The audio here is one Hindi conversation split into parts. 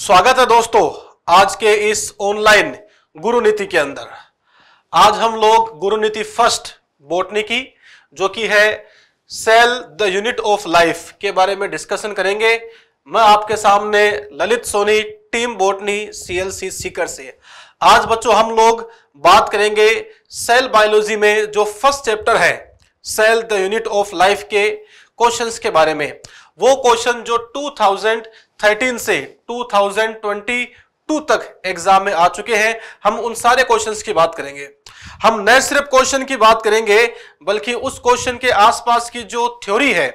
स्वागत है दोस्तों आज के इस ऑनलाइन गुरु नीति के अंदर आज हम लोग गुरु नीति फर्स्ट बोटनी की जो कि है cell the unit of life के बारे में डिस्कशन करेंगे मैं आपके सामने Lalit Soni team botany CLC Sikar से आज बच्चों हम लोग बात करेंगे सेल बायोलॉजी में जो फर्स्ट चैप्टर है cell the unit of life के क्वेश्चंस के बारे में वो क्वेश्चन जो 2000 2013 से 2022 तक एग्जाम में आ चुके हैं हम उन सारे क्वेश्चंस की बात करेंगे हम न सिर्फ क्वेश्चन की बात करेंगे बल्कि उस क्वेश्चन के आसपास की जो थ्योरी है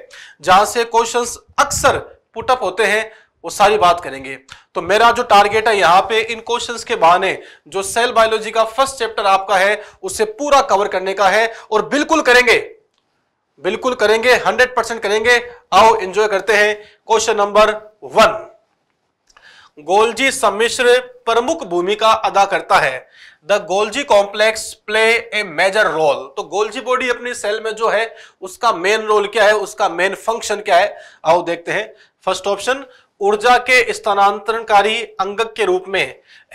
जहां से क्वेश्चंस अक्सर पुटअप होते हैं वो सारी बात करेंगे तो मेरा जो टारगेट है यहाँ पे इन क्वेश्चंस के बहाने जो सेल बायोलॉजी का फर्स्ट चैप्टर आपका है उसे पूरा कवर करने का है और बिल्कुल करेंगे बिल्कुल करेंगे 100 परसेंट करेंगे आओ एंजॉय करते हैं क्वेश्चन नंबर वन गोलजी सम्मिश्र प्रमुख भूमिका अदा करता है the Golgi complex play a major role तो गोल्जी बॉडी अपनी सेल में जो है उसका मेन रोल क्या है उसका मेन फंक्शन क्या है आओ देखते हैं फर्स्ट ऑप्शन ऊर्जा के स्थानांतरणकारी अंगक के रूप में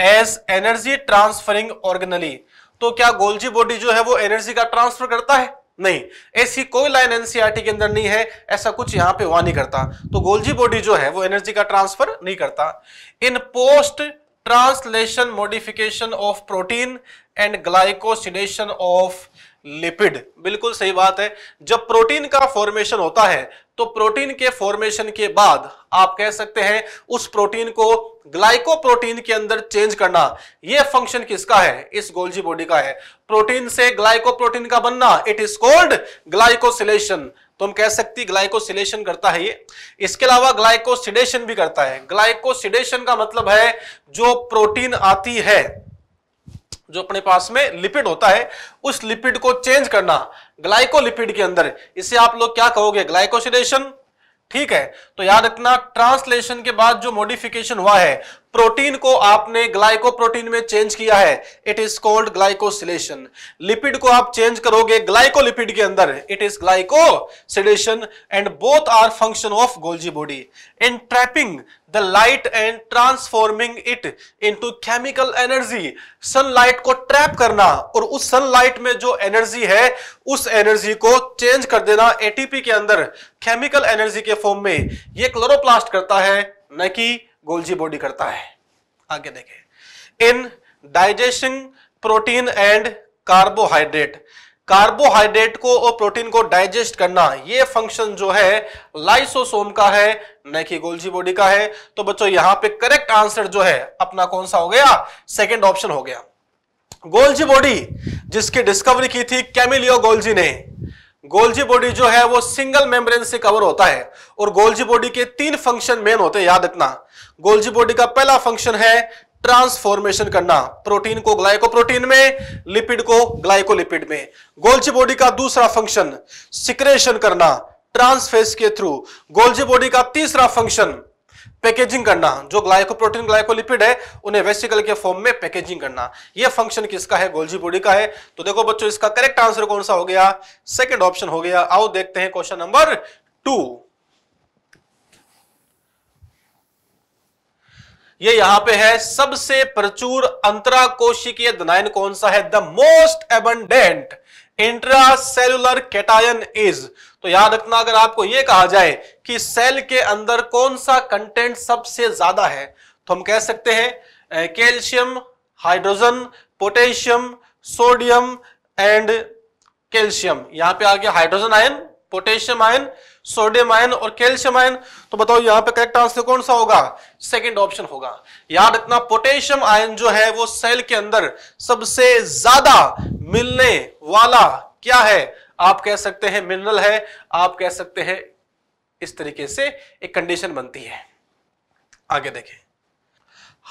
एज एनर्जी ट्रांसफरिंग ऑर्गेनली तो क्या गोल्जी बॉडी जो है वो एनर्जी का ट्रांसफर करता है नहीं ऐसी कोई लाइन एनसीईआरटी e के अंदर नहीं है ऐसा कुछ यहां पे हुआ नहीं करता तो गोल्जी बॉडी जो है वो एनर्जी का ट्रांसफर नहीं करता in post translation modification of protein and glycosidation of lipid बिल्कुल सही बात है जब प्रोटीन का फॉर्मेशन होता है तो प्रोटीन के फॉर्मेशन के बाद आप कह सकते हैं उस प्रोटीन को ग्लाइकोप्रोटीन के अंदर चेंज करना यह फंक्शन किसका है इस गोल्जी बॉडी का है प्रोटीन से ग्लाइकोप्रोटीन का बनना इट इज कॉल्ड ग्लाइकोसिलेशन तो हम कह सकते हैं ग्लाइकोसिलेशन करता है ये इसके अलावा ग्लाइकोसिडेशन भी करता है ग्लाइकोसिडेशन का मतलब है जो प्रोटीन आती है जो अपने पास में लिपिड होता है उस लिपिड को चेंज करना ग्लाइकोलिपिड के अंदर इसे आप लोग क्या कहोगे ग्लाइकोसिडेशन ठीक है तो याद रखना ट्रांसलेशन के बाद जो मॉडिफिकेशन हुआ है प्रोटीन को आपने ग्लाइको प्रोटीन में चेंज किया है it is called glycosylation lipid को आप चेंज करोगे ग्लाइकोलिपिड के अंदर it is glycosylation and both are function of Golgi body in trapping the light and transforming it into chemical energy sunlight को ट्रैप करना और उस सनलाइट में जो एनर्जी है उस एनर्जी को चेंज कर देना एटीपी के अंदर केमिकल एनर्जी के फॉर्म में यह क्लोरोप्लास्ट करता है न कि गोल्जी बॉडी करता है आगे देखें in digestion protein and carbohydrate carbohydrate को और प्रोटीन को डाइजेस्ट करना ये फंक्शन जो है लाइसोसोम का है न कि गोल्जी बॉडी का है तो बच्चों यहां पे करेक्ट आंसर जो है अपना कौन सा हो गया सेकंड ऑप्शन हो गया गोल्जी बॉडी जिसकी डिस्कवरी की थी कैमिलियो गोल्जी ने गोल्जी बॉडी जो है वो सिंगल मेम्ब्रेन से कवर होता है और गोल्जी बॉडी के तीन फंक्शन मेन होते हैं याद रखना गोल्जी बॉडी का पहला फंक्शन है ट्रांसफॉर्मेशन करना प्रोटीन को ग्लाइकोप्रोटीन में लिपिड को ग्लाइकोलिपिड में गोल्जी बॉडी का दूसरा फंक्शन सिक्रेशन करना ट्रांसफेस के थ्रू गोल्जी बॉडी का तीसरा फंक्शन पैकेजिंग करना जो ग्लाइकोप्रोटीन ग्लाइकोलिपिड है उन्हें वेसिकल के फॉर्म में पैकेजिंग करना यह फंक्शन किसका है गोल्जी बॉडी का है तो देखो बच्चों इसका करेक्ट आंसर कौन सा हो गया सेकेंड ऑप्शन हो गया आओ देखते हैं क्वेश्चन नंबर टू ये यहां पे है सबसे प्रचुर अंतरा कोशिकीय धनायन कौन सा है the most abundant intracellular cation is तो याद रखना अगर आपको यह कहा जाए कि सेल के अंदर कौन सा कंटेंट सबसे ज्यादा है तो हम कह सकते हैं calcium hydrogen potassium sodium and calcium यहां पे आ गया hydrogen ion potassium ion sodium ion और कैल्शियम आयन तो बताओ यहां पे करेक्ट आंसर कौन सा होगा सेकंड ऑप्शन होगा याद रखना पोटेशियम आयन जो है वो सेल के अंदर सबसे ज्यादा मिलने वाला क्या है आप कह सकते हैं मिनरल है आप कह सकते हैं इस तरीके से एक कंडीशन बनती है आगे देखें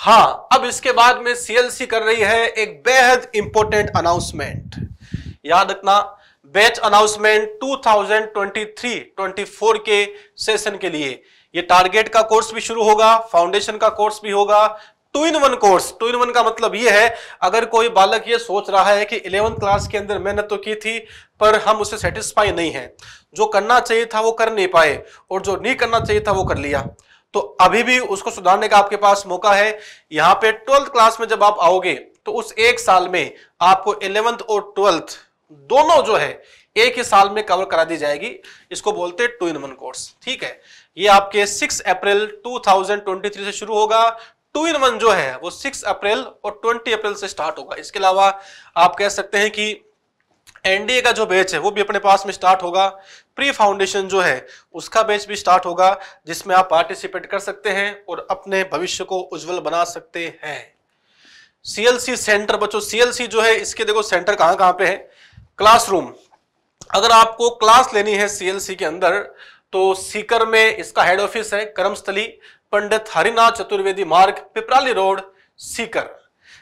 हाँ अब इसके बाद में सीएलसी कर रही है एक बेहद इंपॉर्टेंट अनाउंसमेंट याद रखना बैच अनाउंसमेंट 2023-24 के सेशन के लिए ये टारगेट का कोर्स भी शुरू होगा फाउंडेशन का कोर्स भी होगा two in one course two in one का मतलब ये है अगर कोई बालक ये सोच रहा है कि इलेवंथ क्लास के अंदर मेहनत तो की थी पर हम उसे सेटिस्फाई नहीं है जो करना चाहिए था वो कर नहीं पाए और जो नहीं करना चाहिए था वो कर लिया तो अभी भी उसको सुधारने का आपके पास मौका है यहाँ पे ट्वेल्थ क्लास में जब आप आओगे तो उस एक साल में आपको इलेवंथ और ट्वेल्थ दोनों जो है एक ही साल में कवर करा दी जाएगी इसको बोलते हैं टू इन वन कोर्स ठीक है ये आपके 6 अप्रैल 2023 से शुरू होगा टू इन वन जो है वो 6 अप्रैल और 20 अप्रैल से स्टार्ट होगा इसके अलावा आप कह सकते हैं कि एनडीए का जो बैच है वो भी अपने पास में स्टार्ट होगा प्री फाउंडेशन जो है उसका बैच भी स्टार्ट होगा जिसमें आप पार्टिसिपेट कर सकते हैं और अपने भविष्य को उज्जवल बना सकते हैं सीएलसी सेंटर बच्चों सीएलसी जो है इसके देखो सेंटर कहां कहां पे है क्लासरूम अगर आपको क्लास लेनी है सीएलसी के अंदर तो सीकर में इसका हेड ऑफिस है कर्मस्थली पंडित हरिनाथ चतुर्वेदी मार्ग पिपराली रोड सीकर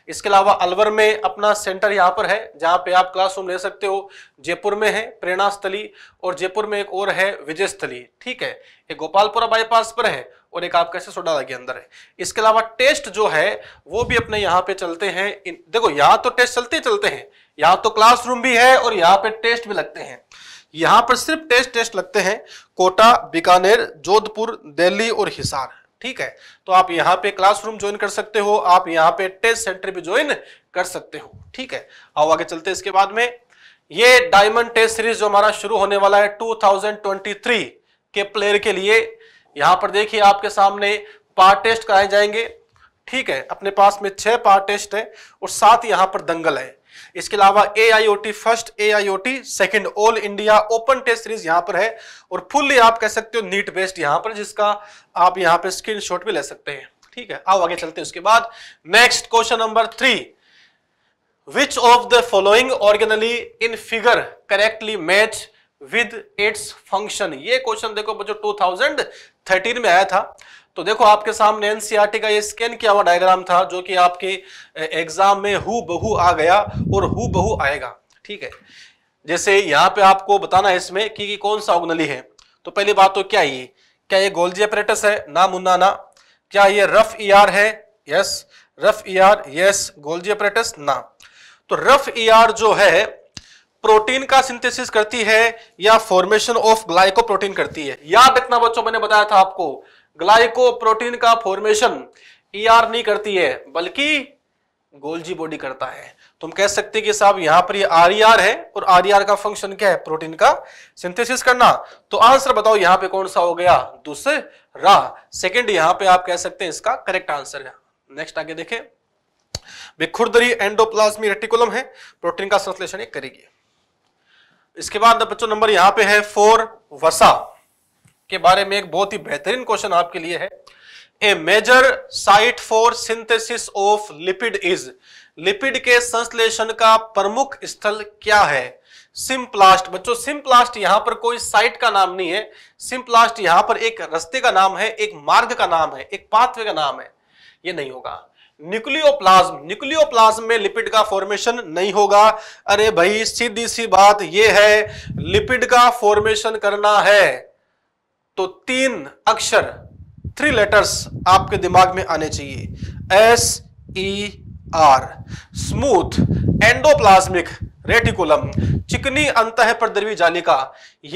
इसके अलावा अलवर में अपना सेंटर यहाँ पर है जहाँ पे आप क्लासरूम ले सकते हो जयपुर में है प्रेरणा स्थली और जयपुर में एक और है विजय स्थली ठीक है एक गोपालपुरा बाईपास पर है और एक आप कैसे सोडाला के अंदर है इसके अलावा टेस्ट जो है वो भी अपने यहाँ पे चलते हैं देखो यहाँ तो टेस्ट चलते ही चलते हैं यहाँ तो क्लासरूम भी है और यहाँ पे टेस्ट भी लगते हैं यहाँ पर सिर्फ टेस्ट टेस्ट लगते हैं कोटा बीकानेर जोधपुर दिल्ली और हिसार ठीक है तो आप यहाँ पे क्लासरूम ज्वाइन कर सकते हो आप यहाँ पे टेस्ट सेंटर भी ज्वाइन कर सकते हो ठीक है आओ आगे चलते इसके बाद में ये डायमंड टेस्ट सीरीज जो हमारा शुरू होने वाला है 2023 के प्लेयर के लिए यहाँ पर देखिए आपके सामने पार टेस्ट कराए जाएंगे ठीक है अपने पास में छह पार टेस्ट है और सात यहाँ पर दंगल है इसके अलावा A I O T first A I O T second all India open test series यहां पर है और फुल्ली आप कह सकते हो नीट बेस्ड यहां पर जिसका आप यहां पर स्क्रीन शॉट भी ले सकते हैं ठीक है आओ आगे चलते हैं उसके बाद next question number three which of the following organelle in figure correctly match with its function ये क्वेश्चन देखो बच्चों 2013 में आया था तो देखो आपके सामने एनसीईआरटी e का ये स्कैन किया हुआ डायग्राम था जो कि आपके एग्जाम में हु बहु आ गया और हु बहु आएगा ठीक है जैसे यहाँ पे आपको बताना है इसमें कि, कि कौन सा उगनली है तो पहली बात तो क्या ये क्या ये गोल्जी अपरेटस है ना मुन्ना ना क्या ये रफ ई ER है yes rough E ER, yes Golgi apparatus ना तो रफ ई ER जो है प्रोटीन का सिंथेसिस करती है या फॉर्मेशन ऑफ ग्लाइकोप्रोटीन करती है याद रखना बच्चों मैंने बताया था आपको ग्लाइकोप्रोटीन का फॉर्मेशन ईआर ER नहीं करती है बल्कि गोल्जी बॉडी करता है तो हम कह सकते हैं कि साहब यहां पर ये यह आर e है और आर e का फंक्शन क्या है प्रोटीन का सिंथेसिस करना तो आंसर बताओ यहां पे कौन सा हो गया दूसरा सेकंड यहां पे आप कह सकते हैं इसका करेक्ट आंसर है नेक्स्ट आगे देखें बिखुरदरी एंडोप्लाज्मी रेटिकुलम है प्रोटीन का संश्लेषण करेगी इसके बाद बच्चों नंबर यहां पे है फोर वसा के बारे में एक बहुत ही बेहतरीन क्वेश्चन आपके लिए है a major site for synthesis of lipid is lipid के संश्लेषण का प्रमुख स्थल क्या है सिम्प्लास्ट बच्चों सिम्प्लास्ट यहां पर कोई साइट का नाम नहीं है सिम्प्लास्ट यहां पर एक रस्ते का नाम है एक मार्ग का नाम है एक पाथवे का नाम है ये नहीं होगा न्यूक्लियोप्लाज्म न्यूक्लियोप्लाज्म में लिपिड का फॉर्मेशन नहीं होगा अरे भाई सीधी सी बात यह है लिपिड का फॉर्मेशन करना है तो तीन अक्षर थ्री लेटर्स आपके दिमाग में आने चाहिए S E R smooth endoplasmic reticulum चिकनी अंत है जालिका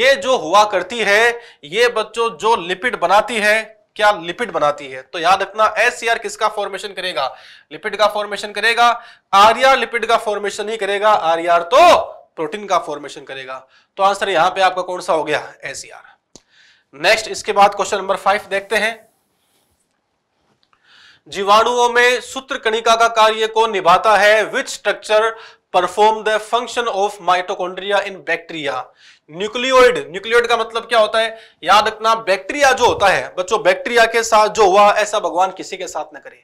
ये जो हुआ करती है ये बच्चों जो लिपिड बनाती है क्या लिपिड बनाती है तो याद रखना एस आर e किसका फॉर्मेशन करेगा लिपिड का फॉर्मेशन करेगा आरिया लिपिड e का फॉर्मेशन ही करेगा आर e तो प्रोटीन का फॉर्मेशन करेगा तो आंसर यहां पे आपका कौन सा हो गया एस आर नेक्स्ट इसके बाद क्वेश्चन नंबर फाइव देखते हैं जीवाणुओं में सूत्र कणिका का कार्य को निभाता है which structure perform the function of mitochondria in bacteria nucleoid nucleoid का मतलब क्या होता है याद रखना बैक्टीरिया जो होता है बच्चों बैक्टीरिया के साथ जो हुआ ऐसा भगवान किसी के साथ न करे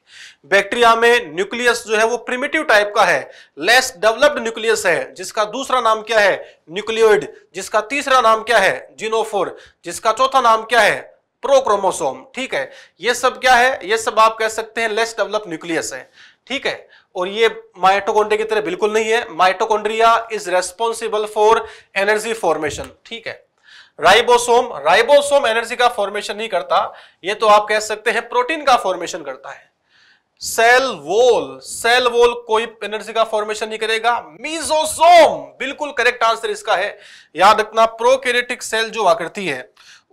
बैक्टीरिया में न्यूक्लियस जो है वो प्रिमिटिव टाइप का है लेस डेवलप्ड न्यूक्लियस है जिसका दूसरा नाम क्या है न्यूक्लियोइड जिसका तीसरा नाम क्या है जीनोफोर जिसका चौथा नाम क्या है प्रोक्रोमोसोम ठीक है ये सब क्या है ये सब आप कह सकते हैं लेस डेवलप न्यूक्लियस है ठीक है और ये माइटोकॉन्ड्रिया की तरह बिल्कुल नहीं है mitochondria is responsible for energy formation ठीक है राइबोसोम राइबोसोम एनर्जी का फॉर्मेशन नहीं करता ये तो आप कह सकते हैं प्रोटीन का फॉर्मेशन करता है सेल वॉल सेल वॉल कोई एनर्जी का फॉर्मेशन नहीं करेगा मीजोसोम बिल्कुल करेक्ट आंसर इसका है याद रखना प्रोकैरियोटिक सेल जो आकृति है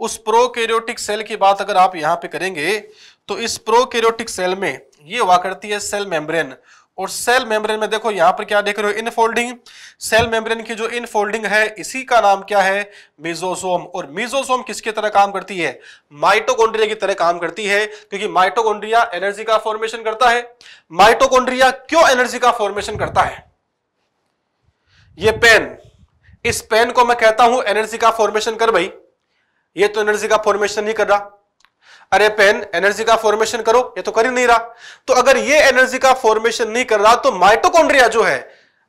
उस प्रोकैरियोटिक सेल की बात अगर आप यहां पे करेंगे तो इस प्रोकैरियोटिक सेल में ये वाकृति है सेल मेम्ब्रेन और सेल मेम्ब्रेन में देखो यहां पर क्या देख रहे हो इनफोल्डिंग सेल मेम्ब्रेन की जो इनफोल्डिंग है इसी का नाम क्या है मेजोसोम और मेजोसोम किसके तरह काम करती है माइटोकॉन्ड्रिया की तरह काम करती है क्योंकि माइटोकॉन्ड्रिया एनर्जी का फॉर्मेशन करता है माइटोकॉन्ड्रिया क्यों एनर्जी का फॉर्मेशन करता है ये पेन इस पेन को मैं कहता हूं एनर्जी का फॉर्मेशन कर भाई ये तो एनर्जी का फॉर्मेशन नहीं कर रहा अरे पेन एनर्जी का फॉर्मेशन करो ये तो कर ही नहीं रहा तो अगर ये एनर्जी का फॉर्मेशन नहीं कर रहा तो माइटोकॉन्ड्रिया जो है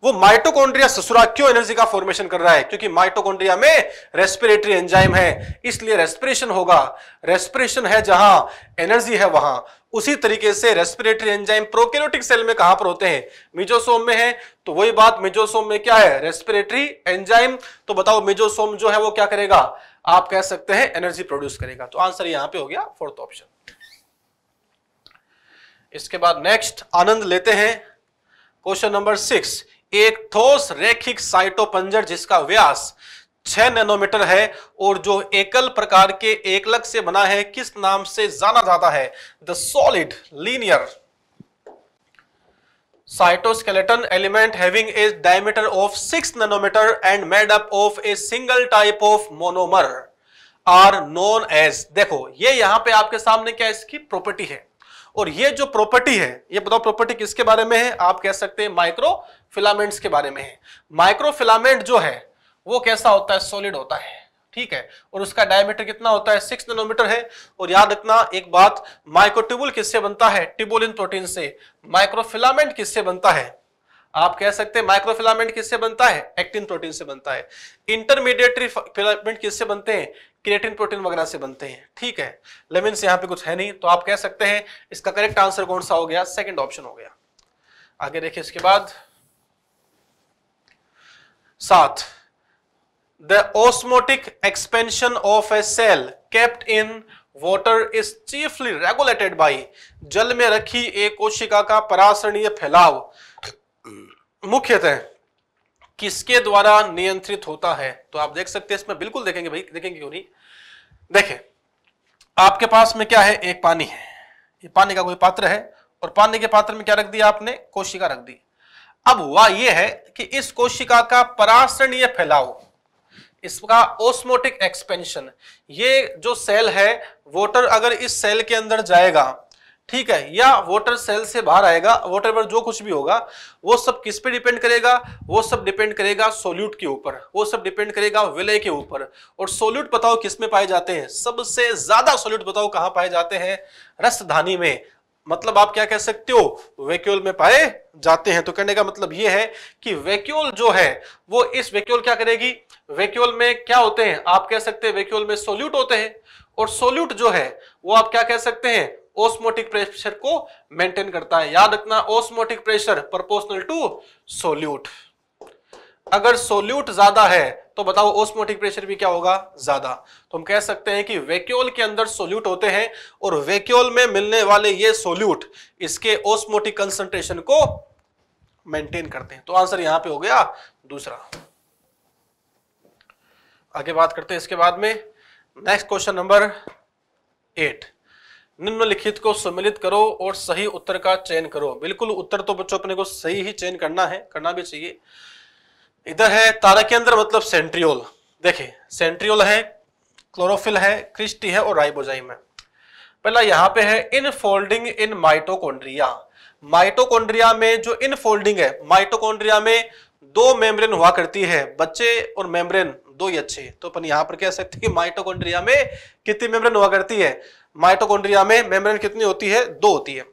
वो माइटोकॉन्ड्रिया ससुरा क्यों एनर्जी का फॉर्मेशन कर रहा है क्योंकि माइटोकॉन्ड्रिया में रेस्पिरेटरी एंजाइम है इसलिए रेस्पिरेशन होगा रेस्पिरेशन है जहां एनर्जी है वहां उसी तरीके से रेस्पिरेटरी एंजाइम प्रोकैरियोटिक सेल में कहां पर होते हैं मिजोसोम में है तो वही बात मिजोसोम में क्या है रेस्पिरेटरी एंजाइम तो बताओ मिजोसोम जो है वो क्या करेगा आप कह सकते हैं एनर्जी प्रोड्यूस करेगा तो आंसर यहां पे हो गया फोर्थ ऑप्शन इसके बाद नेक्स्ट आनंद लेते हैं क्वेश्चन नंबर सिक्स एक ठोस रेखिक साइटोपंजर जिसका व्यास छह नैनोमीटर है और जो एकल प्रकार के एकलक से बना है किस नाम से जाना जाता है the solid linear cytoskeleton element having a diameter of six nanometre and made up of a single type of monomer are known as देखो ये यहां पे आपके सामने क्या इसकी प्रॉपर्टी है और ये जो प्रॉपर्टी है ये बताओ प्रॉपर्टी किसके बारे में है आप कह सकते हैं माइक्रो फिलामेंट्स के बारे में है माइक्रो फिलामेंट जो है वो कैसा होता है सॉलिड होता है ठीक है और उसका डायमीटर कितना होता है सिक्स नैनोमीटर है और याद रखना एक बात माइक्रोट्यूबुल किससे बनता है टिबोलिन प्रोटीन से माइक्रोफिलामेंट किससे बनता है आप कह सकते हैं माइक्रोफिलामेंट किससे बनता है एक्टिन प्रोटीन से बनता है इंटरमीडिएटरी फिलामेंट किससे बनते हैं क्रिएटिन प्रोटीन वगैरह से बनते हैं ठीक है लेमिन से यहां पे कुछ है नहीं तो आप कह सकते हैं इसका करेक्ट आंसर कौन सा हो गया सेकंड ऑप्शन हो गया आगे देखिए इसके बाद साथ the osmotic expansion of a cell kept in water is chiefly regulated by जल में रखी एक कोशिका का परासरणीय फैलाव मुख्यतः किसके द्वारा नियंत्रित होता है तो आप देख सकते हैं इसमें बिल्कुल देखेंगे भाई देखेंगे क्यों नहीं देखे आपके पास में क्या है एक पानी है ये पानी का कोई पात्र है और पानी के पात्र में क्या रख दिया आपने कोशिका रख दी अब हुआ यह है कि इस कोशिका का परासरणीय फैलाव इसका ओस्मोटिक एक्सपेंशन ये जो सेल है वोटर अगर इस सेल के अंदर जाएगा ठीक है या वोटर सेल से बाहर आएगा वोटर पर जो कुछ भी होगा वो सब किस पे डिपेंड करेगा वो सब डिपेंड करेगा सोल्यूट के ऊपर वो सब डिपेंड करेगा विलय के ऊपर और सोल्यूट बताओ किस में पाए जाते हैं सबसे ज्यादा सोल्यूट बताओ कहाँ पाए जाते हैं रसधानी में मतलब आप क्या कह सकते हो वैक्यूल में पाए जाते हैं तो कहने का मतलब यह है कि वैक्यूल जो है वो इस वैक्यूल क्या करेगी वेक्यूल में क्या होते हैं आप कह सकते हैं वेक्यूल में सोल्यूट होते हैं और सोल्यूट जो है वो आप क्या कह सकते हैं ऑस्मोटिक प्रेशर को मेंटेन करता है याद रखना osmotic pressure proportional to solute अगर सोल्यूट ज्यादा है तो बताओ ऑस्मोटिक प्रेशर भी क्या होगा ज्यादा तो हम कह सकते हैं कि वेक्यूल के अंदर सोल्यूट होते हैं और वेक्यूल में मिलने वाले ये सोल्यूट इसके ओस्मोटिक कंसंट्रेशन को मेंटेन करते हैं तो आंसर यहां पे हो गया दूसरा आगे बात करते हैं इसके बाद में नेक्स्ट क्वेश्चन नंबर एट निम्नलिखित को सम्मिलित करो और सही उत्तर का चयन करो बिल्कुल उत्तर तो बच्चों अपने को सही ही चयन करना है करना भी चाहिए इधर है तारा के अंदर मतलब सेंट्रियोल देखे सेंट्रियोल है क्लोरोफिल है क्रिस्टी है और राइबोजाइम है पहला यहाँ पे है इन फोल्डिंग इन माइटोकोन्ड्रिया माइटोकोन्ड्रिया में जो इन फोल्डिंग है माइटोकोन्ड्रिया में दो मेम्ब्रेन हुआ करती है बच्चे और मेम्ब्रेन दो ही अच्छे तो अपन यहां पर कह सकते हैं माइटोकॉन्ड्रिया में कितनी मेम्ब्रेन हुआ करती है माइटोकॉन्ड्रिया में मेम्ब्रेन कितनी होती है दो होती है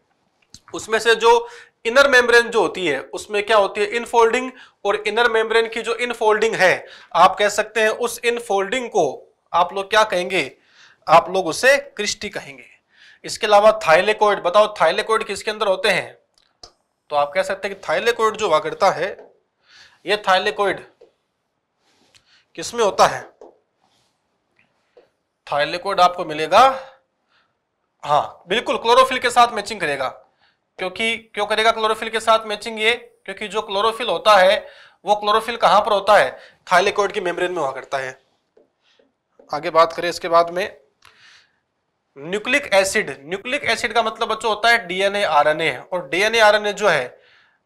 उसमें से जो इनर मेम्ब्रेन जो होती है उसमें क्या होती है इनफोल्डिंग और इनर मेम्ब्रेन की जो इनफोल्डिंग है आप कह सकते हैं उस इनफोल्डिंग को आप लोग क्या कहेंगे आप लोग उसे क्रिस्टी कहेंगे इसके अलावा थाइलेकोइड बताओ थाइलेकोइड किसके अंदर होते हैं तो आप कह सकते हैं कि थाइलेकोइड जो हुआ है ये थाइलेकोइड किस में होता है थाइलिकोड आपको मिलेगा हाँ बिल्कुल क्लोरोफिल के साथ मैचिंग करेगा क्योंकि क्यों करेगा क्लोरोफिल के साथ मैचिंग ये क्योंकि जो क्लोरोफिल होता है वो क्लोरोफिल कहां पर होता है थाइलिकोड की मेम्ब्रेन में हुआ करता है आगे बात करें इसके बाद में न्यूक्लिक एसिड न्यूक्लिक एसिड का मतलब बच्चों होता है डीएनए आरएनए और डीएनए आरएनए जो है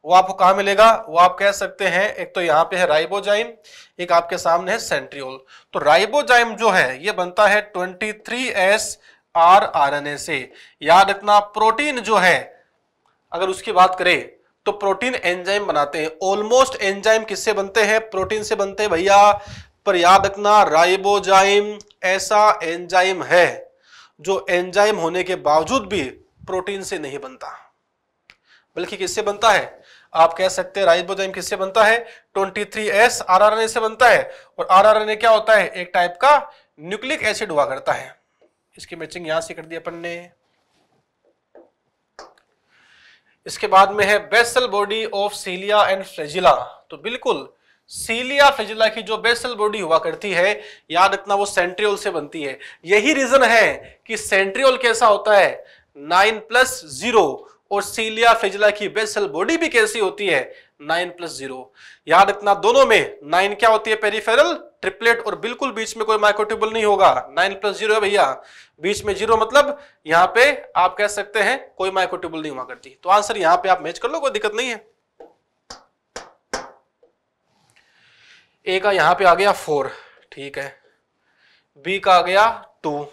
वो आपको कहा मिलेगा वो आप कह सकते हैं एक तो यहाँ पे है राइबोजाइम एक आपके सामने है सेंट्रियोल तो राइबोजाइम जो है ये बनता है 23S आरआरएनए से याद रखना प्रोटीन जो है अगर उसकी बात करें तो प्रोटीन एंजाइम बनाते हैं ऑलमोस्ट एंजाइम किससे बनते हैं प्रोटीन से बनते हैं भैया पर याद रखना राइबोजाइम ऐसा एंजाइम है जो एंजाइम होने के बावजूद भी प्रोटीन से नहीं बनता बल्कि किससे बनता है आप कह सकते हैं राइबोजाइम किससे बनता है 23S आरआरएनए से बनता है और आरआरएनए क्या होता है एक टाइप का न्यूक्लिक एसिड हुआ करता है इसकी मैचिंग यहां से कर दी अपन ने इसके बाद में है basal body of cilia and flagella तो बिल्कुल सीलिया फ्रेजिला की जो बेसल बॉडी हुआ करती है याद रखना वो सेंट्रियोल से बनती है यही रीजन है कि सेंट्रियोल कैसा होता है नाइन प्लस जीरो और सीलिया फिजला की बेसल बॉडी भी कैसी होती है नाइन प्लस जीरो याद इतना दोनों में नाइन क्या होती है पेरीफेरल ट्रिपलेट और बिल्कुल बीच में कोई माइक्रोट्यूबल नहीं होगा नाइन प्लस जीरो है भैया बीच में जीरो मतलब यहाँ पे आप कह सकते हैं कोई माइक्रोट्यूबल नहीं हुआ करती तो आंसर यहाँ पे आप मैच कर लो कोई दिक्कत नहीं है ए का यहाँ पे आ गया फोर ठीक है बी का आ गया टू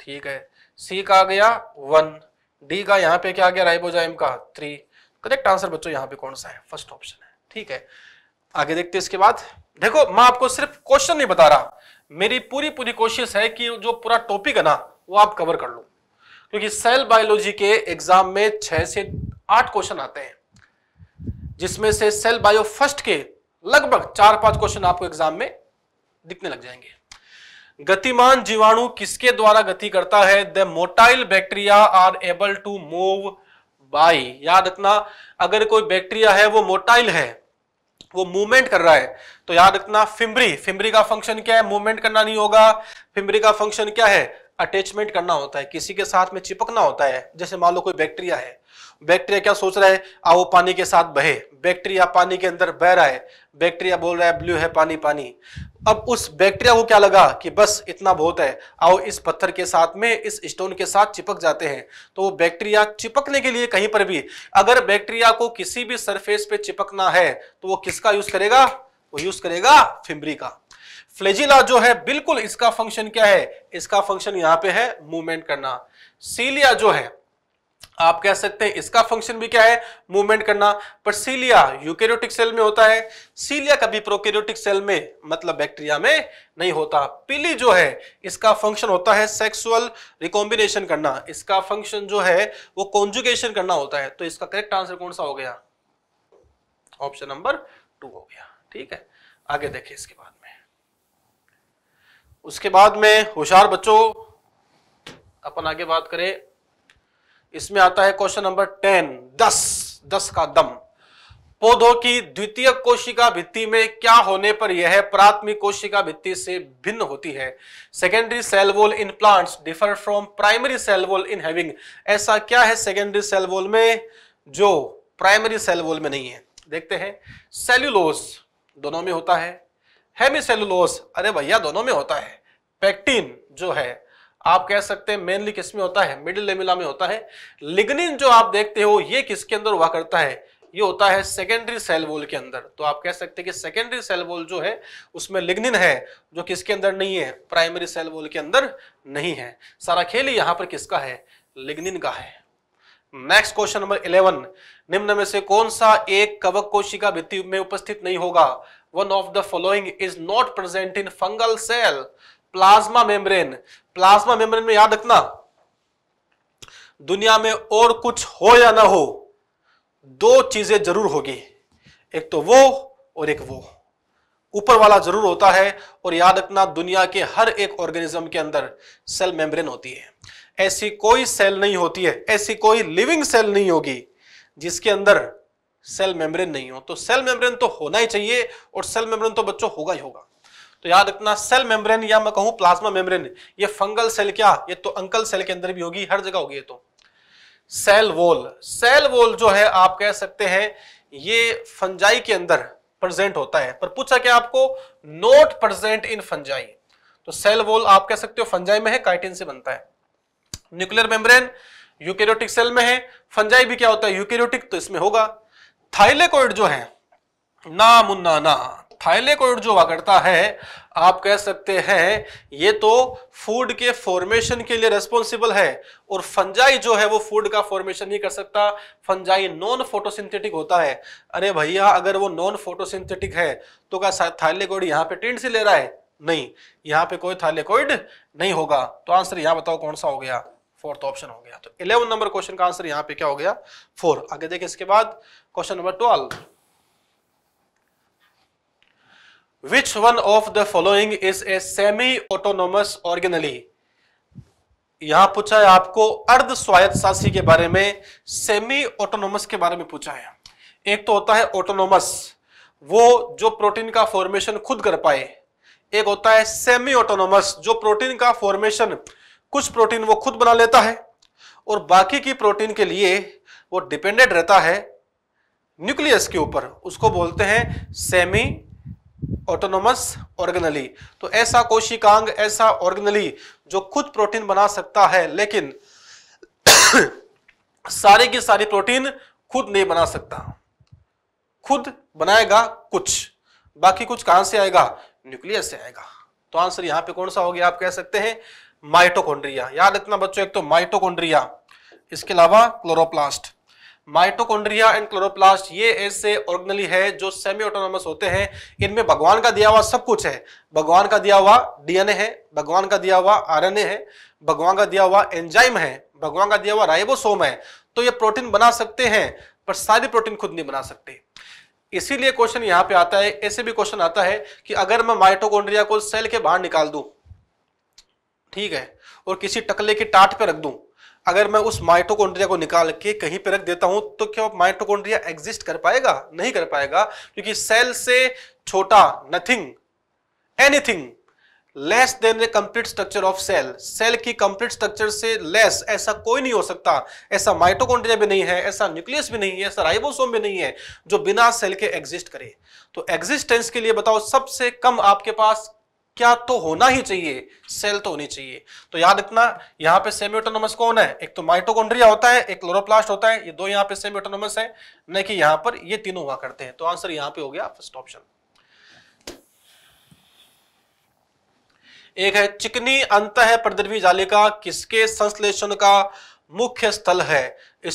ठीक है सी का आ गया वन डी का यहाँ पे क्या आ गया राइबोजाइम का थ्री करेक्ट आंसर बच्चों यहाँ पे कौन सा है फर्स्ट ऑप्शन है ठीक है आगे देखते हैं इसके बाद देखो मैं आपको सिर्फ क्वेश्चन नहीं बता रहा मेरी पूरी पूरी कोशिश है कि जो पूरा टॉपिक है ना वो आप कवर कर लो क्योंकि सेल बायोलॉजी के एग्जाम में छह से आठ क्वेश्चन आते हैं जिसमें से सेल बायो फर्स्ट के लगभग चार पांच क्वेश्चन आपको एग्जाम में दिखने लग जाएंगे गतिमान जीवाणु किसके द्वारा गति करता है the motile bacteria are able to move by याद रखना अगर कोई बैक्टीरिया है वो मोटाइल है वो मूवमेंट कर रहा है तो याद रखना फिम्बरी फिम्बरी का फंक्शन क्या है मूवमेंट करना नहीं होगा फिम्बरी का फंक्शन क्या है अटैचमेंट करना होता है किसी के साथ में चिपकना होता है जैसे मान लो कोई बैक्टीरिया है बैक्टीरिया क्या सोच रहा है आओ पानी के साथ बहे बैक्टीरिया पानी के अंदर बह रहा है बैक्टीरिया बोल रहा है ब्लू है पानी पानी अब उस बैक्टीरिया को क्या लगा कि बस इतना बहुत है आओ इस पत्थर के साथ में इस स्टोन के साथ चिपक जाते हैं तो वो बैक्टीरिया चिपकने के लिए कहीं पर भी अगर बैक्टीरिया को किसी भी सरफेस पे चिपकना है तो वो किसका यूज करेगा वो यूज करेगा फिम्बरी का फ्लेजिला जो है बिल्कुल इसका फंक्शन क्या है इसका फंक्शन यहां पे है मूवमेंट करना सीलिया जो है आप कह सकते हैं इसका फंक्शन भी क्या है मूवमेंट करना पर सीलिया यूकेरियोटिक सेल में होता है सीलिया कभी प्रोकेरियोटिक सेल में मतलब बैक्टीरिया में नहीं होता पीली जो है इसका फंक्शन होता है सेक्सुअल रिकॉम्बिनेशन करना इसका फंक्शन जो है वो कॉन्जुगेशन करना होता है तो इसका करेक्ट आंसर कौन सा हो गया ऑप्शन नंबर टू हो गया ठीक है आगे देखिए इसके बाद में उसके बाद में होशियार बच्चों अपन आगे बात करें इसमें आता है क्वेश्चन नंबर टेन दस दस का दम पौधों की द्वितीय कोशिका भित्ति में क्या होने पर यह प्राथमिक कोशिका भित्ति से भिन्न होती है secondary cell wall in plants differ from primary cell wall in having ऐसा क्या है सेकेंडरी सेल वॉल में जो प्राइमरी सेल वॉल में नहीं है देखते हैं सेल्यूलोस दोनों में होता है हेमी सेल्यूलोज अरे भैया दोनों में होता है पेक्टिन जो है आप कह सकते हैं मेनली किस में होता है मिडिल लेमिला में होता है लिग्निन जो आप देखते हो ये किसके अंदर हुआ करता है ये होता है सेकेंडरी सेल वॉल के अंदर तो आप कह सकते हैं कि सेकेंडरी सेल वॉल जो है उसमें लिग्निन है जो किसके अंदर नहीं है प्राइमरी सेल वॉल के अंदर नहीं है सारा खेल यहां पर किसका है लिग्निन का है नेक्स्ट क्वेश्चन नंबर इलेवन निम्न में से कौन सा एक कवक कोशिका भित्ति में उपस्थित नहीं होगा one of the following is not present in fungal cell plasma membrane plasma membrane में याद रखना दुनिया में और कुछ हो या ना हो दो चीजें जरूर होगी एक तो वो और एक वो ऊपर वाला जरूर होता है और याद रखना दुनिया के हर एक ऑर्गेनिज्म के अंदर सेल मेम्ब्रेन होती है ऐसी कोई सेल नहीं होती है ऐसी कोई लिविंग सेल नहीं होगी जिसके अंदर सेल मेम्ब्रेन नहीं हो तो सेल मेम्ब्रेन तो होना ही चाहिए और सेल मेम्ब्रेन तो बच्चों होगा ही होगा तो याद रखना सेल मेम्ब्रेन या मैं कहूं प्लाज्मा मेम्ब्रेन ये फंगल सेल क्या ये तो अंकल सेल के अंदर भी होगी हर जगह होगी ये तो सेल वॉल सेल वॉल जो है आप कह सकते हैं ये फंजाई के अंदर प्रेजेंट होता है पर पूछा क्या आपको नोट प्रेजेंट इन फंजाई तो सेल वॉल आप कह सकते हो फंजाई में है काइटिन से बनता है न्यूक्लियर मेम्ब्रेन यूकेरियोटिक सेल में है फंजाई भी क्या होता है यूकेरियोटिक तो इसमें होगा थाइलेकोइड जो है ना मुन्ना ना थाइलेकोइड जो वगड़ता है आप कह सकते हैं ये तो फूड के फॉर्मेशन के लिए रेस्पॉन्सिबल है और फंजाई जो है वो फूड का फॉर्मेशन नहीं कर सकता फंजाई नॉन फोटोसिंथेटिक होता है अरे भैया अगर वो नॉन फोटोसिंथेटिक है तो क्या थाइलेकोइड यहाँ पे टेंट से ले रहा है नहीं यहाँ पे कोई थाइलेकोइड नहीं होगा तो आंसर यहाँ बताओ कौन सा हो गया फोर्थ ऑप्शन हो गया तो इलेवन नंबर क्वेश्चन का आंसर यहाँ पे क्या हो गया फोर आगे देखिए इसके बाद question number twelve Which one of the following is a semi autonomous organelle यहां पूछा है आपको अर्ध स्वायत्त शासी के बारे में सेमी ऑटोनोमस के बारे में पूछा है एक तो होता है ऑटोनोमस वो जो प्रोटीन का फॉर्मेशन खुद कर पाए एक होता है सेमी ऑटोनोमस जो प्रोटीन का फॉर्मेशन कुछ प्रोटीन वो खुद बना लेता है और बाकी की प्रोटीन के लिए वो डिपेंडेंट रहता है न्यूक्लियस के ऊपर उसको बोलते हैं सेमी ऑटोनोमस ऑर्गेनली तो ऐसा कोशिकांग ऐसा ऑर्गेनली जो खुद प्रोटीन बना सकता है लेकिन सारे की सारी प्रोटीन खुद नहीं बना सकता खुद बनाएगा कुछ बाकी कुछ कहां से आएगा न्यूक्लियस से आएगा तो आंसर यहां पे कौन सा हो गया आप कह सकते हैं माइटोकोन्ड्रिया याद रखना बच्चों एक तो माइटोकोड्रिया इसके अलावा क्लोरोप्लास्ट माइटोकोन्ड्रिया एंड क्लोरोप्लास्ट ये ऐसे ऑर्गनली है जो सेमी ऑटोनोमस होते हैं इनमें भगवान का दिया हुआ सब कुछ है भगवान का दिया हुआ डीएनए है भगवान का दिया हुआ आरएनए है भगवान का दिया हुआ एंजाइम है भगवान का दिया हुआ राइबोसोम है तो ये प्रोटीन बना सकते हैं पर सारी प्रोटीन खुद नहीं बना सकते इसीलिए क्वेश्चन यहाँ पे आता है ऐसे भी क्वेश्चन आता है कि अगर मैं माइटोकोन्ड्रिया को सेल के बाहर निकाल दू ठीक है और किसी टकले की टाट पे रख दूं अगर मैं उस माइटोकॉन्ड्रिया को निकाल के कहीं पे रख देता हूं तो क्या माइटोकॉन्ड्रिया एग्जिस्ट कर पाएगा नहीं कर पाएगा क्योंकि सेल से छोटा nothing anything less than complete structure of cell cell की कंप्लीट स्ट्रक्चर से लेस ऐसा कोई नहीं हो सकता ऐसा माइटोकॉन्ड्रिया भी नहीं है ऐसा न्यूक्लियस भी नहीं है ऐसा राइबोसोम भी नहीं है जो बिना सेल के एग्जिस्ट करे तो एग्जिस्टेंस के लिए बताओ सबसे कम आपके पास क्या तो होना ही चाहिए सेल तो होनी चाहिए तो याद इतना यहाँ पे सेमी ऑटोनोमस कौन है एक तो माइटोकॉन्ड्रिया होता है एक क्लोरोप्लास्ट होता है ये दो यहाँ पे सेमी ऑटोनोमस है न कि यहाँ पर ये तीनों हुआ करते हैं तो आंसर यहाँ पे हो गया फर्स्ट ऑप्शन एक है चिकनी अंत है प्रदर्भी जालिका किसके संश्लेषण का मुख्य स्थल है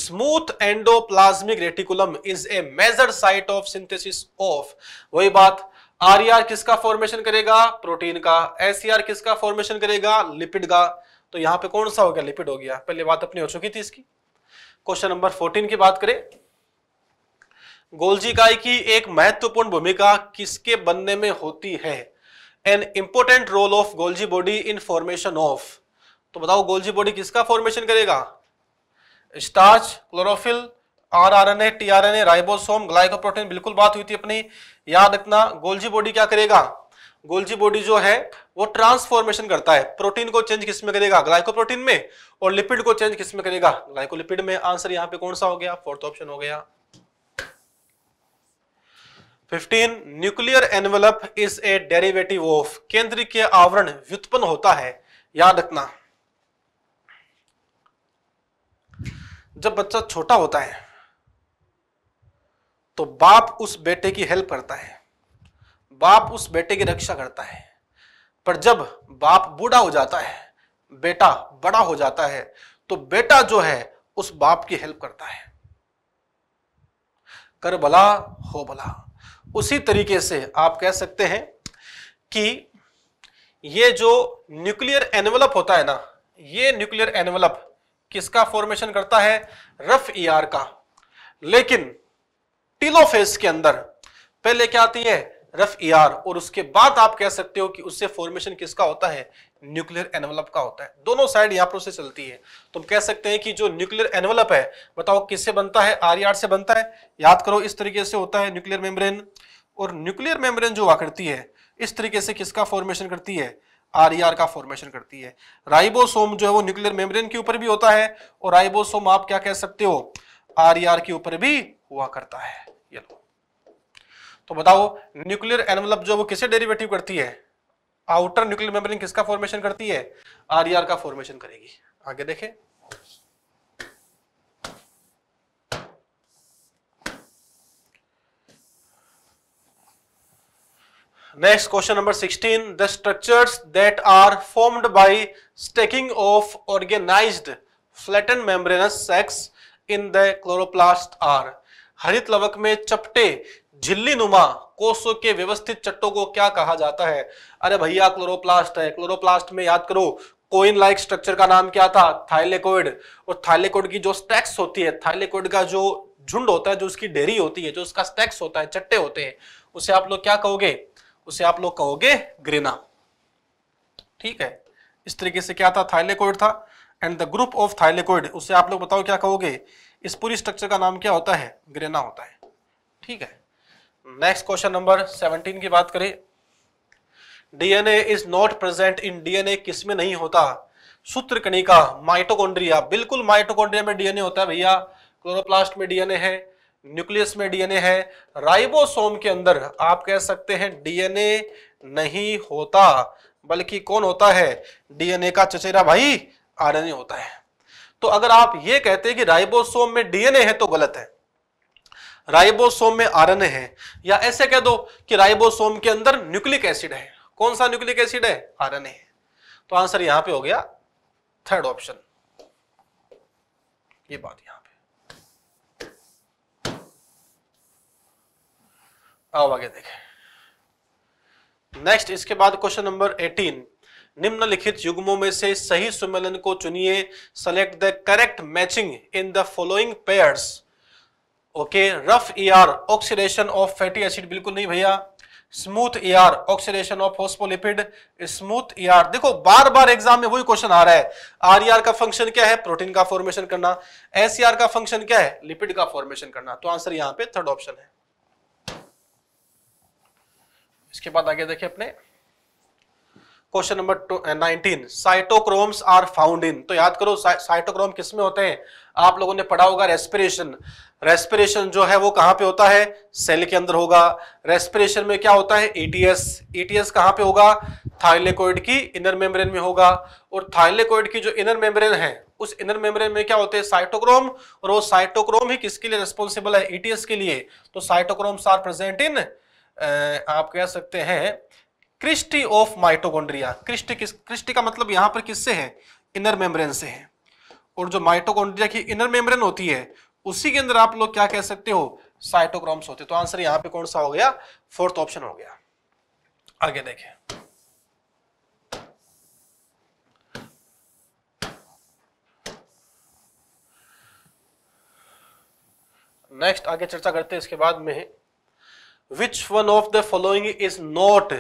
smooth endoplasmic reticulum is a major site of synthesis of वही बात आरईआर किसका फॉर्मेशन करेगा प्रोटीन का एसईआर किसका फॉर्मेशन करेगा लिपिड का तो यहां पे कौन सा हो गया लिपिड हो गया पहले बात अपनी हो चुकी थी इसकी क्वेश्चन नंबर फोर्टीन की बात करें गोल्जी इकाई की एक महत्वपूर्ण भूमिका किसके बनने में होती है an important role of Golgi body in formation of तो बताओ गोल्जी बॉडी किसका फॉर्मेशन करेगा starch chlorophyll rRNA tRNA ribosome glycoprotein बिल्कुल बात हुई थी अपनी याद रखना गोल्जी बॉडी क्या करेगा गोल्जी बॉडी जो है वो ट्रांसफॉर्मेशन करता है प्रोटीन को चेंज किस में करेगा ग्लाइकोप्रोटीन में और लिपिड को चेंज किस में करेगा ग्लाइकोलिपिड में आंसर यहां पे कौन सा हो गया फोर्थ ऑप्शन हो गया 15 nuclear envelope is a derivative of केंद्र के आवरण व्युत्पन्न होता है याद रखना जब बच्चा छोटा होता है तो बाप उस बेटे की हेल्प करता है बाप उस बेटे की रक्षा करता है पर जब बाप बूढ़ा हो जाता है बेटा बड़ा हो जाता है तो बेटा जो है उस बाप की हेल्प करता है कर भला हो भला उसी तरीके से आप कह सकते हैं कि ये जो न्यूक्लियर एनवलप होता है ना ये न्यूक्लियर एनवलप किसका फॉर्मेशन करता है रफ ईआर e का लेकिन टीलोफेस के अंदर पहले क्या आती है रफ ई e ER और उसके बाद आप कह सकते हो कि उससे फॉर्मेशन किसका होता है न्यूक्लियर एनवलप का होता है दोनों साइड यहाँ प्रोसेस चलती है तो हम कह सकते हैं कि जो न्यूक्लियर एनवलप है बताओ किससे बनता है आर e से बनता है याद करो इस तरीके से होता है न्यूक्लियर मेम्ब्रेन और न्यूक्लियर मेम्ब्रेन जो हुआ करती है इस तरीके से किसका फॉर्मेशन करती है आरईआर e का फॉर्मेशन करती है राइबोसोम जो है वो न्यूक्लियर मेम्ब्रेन के ऊपर भी होता है और राइबोसोम आप क्या कह सकते हो आरईआर के ऊपर भी हुआ करता है ये लो तो बताओ न्यूक्लियर एनवलप जो वो किसे डेरिवेटिव करती है आउटर न्यूक्लियर मेम्ब्रेन किसका फॉर्मेशन करती है आरईआर e का फॉर्मेशन करेगी आगे देखें next question number sixteen the structures that are formed by stacking of organised flatten membranous sacs in the chloroplast are हरित लवक में चपटे झिल्ली नुमा कोषों के व्यवस्थित चट्टों को क्या कहा जाता है अरे भैया क्लोरोप्लास्ट है क्लोरोप्लास्ट में याद करो कोइन लाइक स्ट्रक्चर का नाम क्या था थाइलेकोइड और थाइलेकोइड की जो स्टैक्स होती है थाइलेकोइड का जो झुंड होता है जो उसकी डेरी होती है जो उसका स्टैक्स होता है चट्टे होते हैं उसे आप लोग क्या कहोगे उसे आप लोग कहोगे ग्रेना ठीक है इस तरीके से क्या था थाइलेकोइड था and the group of thylakoid उसे आप लोग बताओ क्या कहोगे इस पूरी स्ट्रक्चर का नाम क्या होता है ग्रेना होता है ठीक है नेक्स्ट क्वेश्चन नंबर 17 की बात करें DNA is not present in DNA किस में नहीं होता सूत्र कणिका माइटोकॉन्ड्रिया बिल्कुल माइटोकॉन्ड्रिया में डीएनए होता है भैया क्लोरोप्लास्ट में डीएनए है न्यूक्लियस में डीएनए है राइबोसोम के अंदर आप कह सकते हैं डीएनए नहीं होता बल्कि कौन होता है डीएनए का चचेरा भाई आरएनए होता है तो अगर आप ये कहते हैं कि राइबोसोम में डीएनए है तो गलत है राइबोसोम में आरएनए है या ऐसे कह दो कि राइबोसोम के अंदर न्यूक्लिक एसिड है कौन सा न्यूक्लिक एसिड है आरएनए है तो आंसर यहां पे हो गया थर्ड ऑप्शन ये बात यहां पे आओ आगे देखें नेक्स्ट इसके बाद क्वेश्चन नंबर 18 निम्नलिखित युग्मों में से सही सुमेलन को चुनिए select the correct matching in the following pairs okay rough E R oxidation of fatty acid बिल्कुल नहीं भैया smooth E R oxidation of phospholipid smooth E R देखो बार बार एग्जाम में वही क्वेश्चन आ रहा है आर ई आर का फंक्शन क्या है प्रोटीन का फॉर्मेशन करना एस ई आर का फंक्शन क्या है लिपिड का फॉर्मेशन करना तो आंसर यहां पे थर्ड ऑप्शन है इसके बाद आगे देखिए अपने question number nineteen cytochromes are found in तो याद करो सा, साइटोक्रोम किस में होते हैं आप लोगों ने पढ़ा होगा रेस्पिरेशन रेस्पिरेशन जो है वो कहां पे होता है सेल के अंदर होगा रेस्पिरेशन में क्या होता है एटीएस एटीएस कहां पे होगा थाइलेकोइड की इनर मेम्ब्रेन में होगा और थाइलेकोइड की जो इनर मेम्ब्रेन है उस इनर मेम्ब्रेन में क्या होते हैं साइटोक्रोम और वो साइटोक्रोम ही किसके लिए रेस्पॉन्सिबल है एटीएस e के लिए तो साइटोक्रोम्स आर प्रेजेंट इन आप कह सकते हैं क्रिस्टी ऑफ माइटोकॉन्ड्रिया क्रिस्टी किस क्रिस्टी का मतलब यहां पर किससे है इनर मेम्ब्रेन से है और जो माइटोकॉन्ड्रिया की इनर मेम्ब्रेन होती है उसी के अंदर आप लोग क्या कह सकते हो साइटोक्रोम्स होते तो आंसर यहां पे कौन सा हो गया फोर्थ ऑप्शन हो गया आगे देखें नेक्स्ट आगे चर्चा करते हैं इसके बाद में which one of the following is not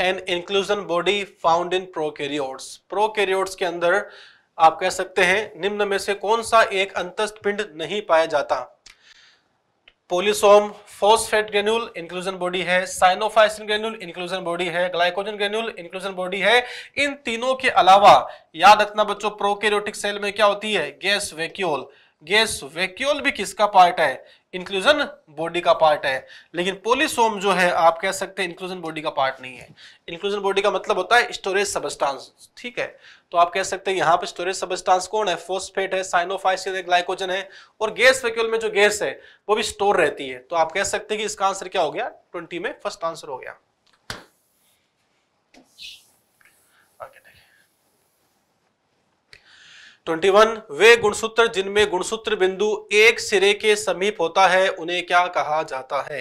an inclusion body found in prokaryotes prokaryotes के अंदर आप कह सकते हैं निम्न में से कौन सा एक अंतस्थ पिंड नहीं पाया जाता polysome phosphate granule inclusion body है साइनोफाइसिन ग्रेन्यूल इंक्लूजन बॉडी है ग्लाइकोजन ग्रेन्यूल इंक्लूजन बॉडी है इन तीनों के अलावा याद रखना बच्चों प्रोकैरियोटिक सेल में क्या होती है गैस वैक्यूल गैस वैक्यूल भी किसका पार्ट है इंक्लूजन बॉडी का पार्ट है लेकिन पोलिसोम जो है आप कह सकते हैं इंक्लूजन बॉडी का पार्ट नहीं है इंक्लूजन बॉडी का मतलब होता है स्टोरेज सबस्टांस ठीक है तो आप कह सकते हैं यहाँ पे स्टोरेज सबस्टांस कौन है फोस्फेट है साइनोफाइस है ग्लाइकोजन है और गैस वेक्यूल में जो गैस है वो भी स्टोर रहती है तो आप कह सकते हैं कि इसका आंसर क्या हो गया ट्वेंटी में फर्स्ट आंसर हो गया ट्वेंटी वन वे गुणसूत्र जिनमें गुणसूत्र बिंदु एक सिरे के समीप होता है उन्हें क्या कहा जाता है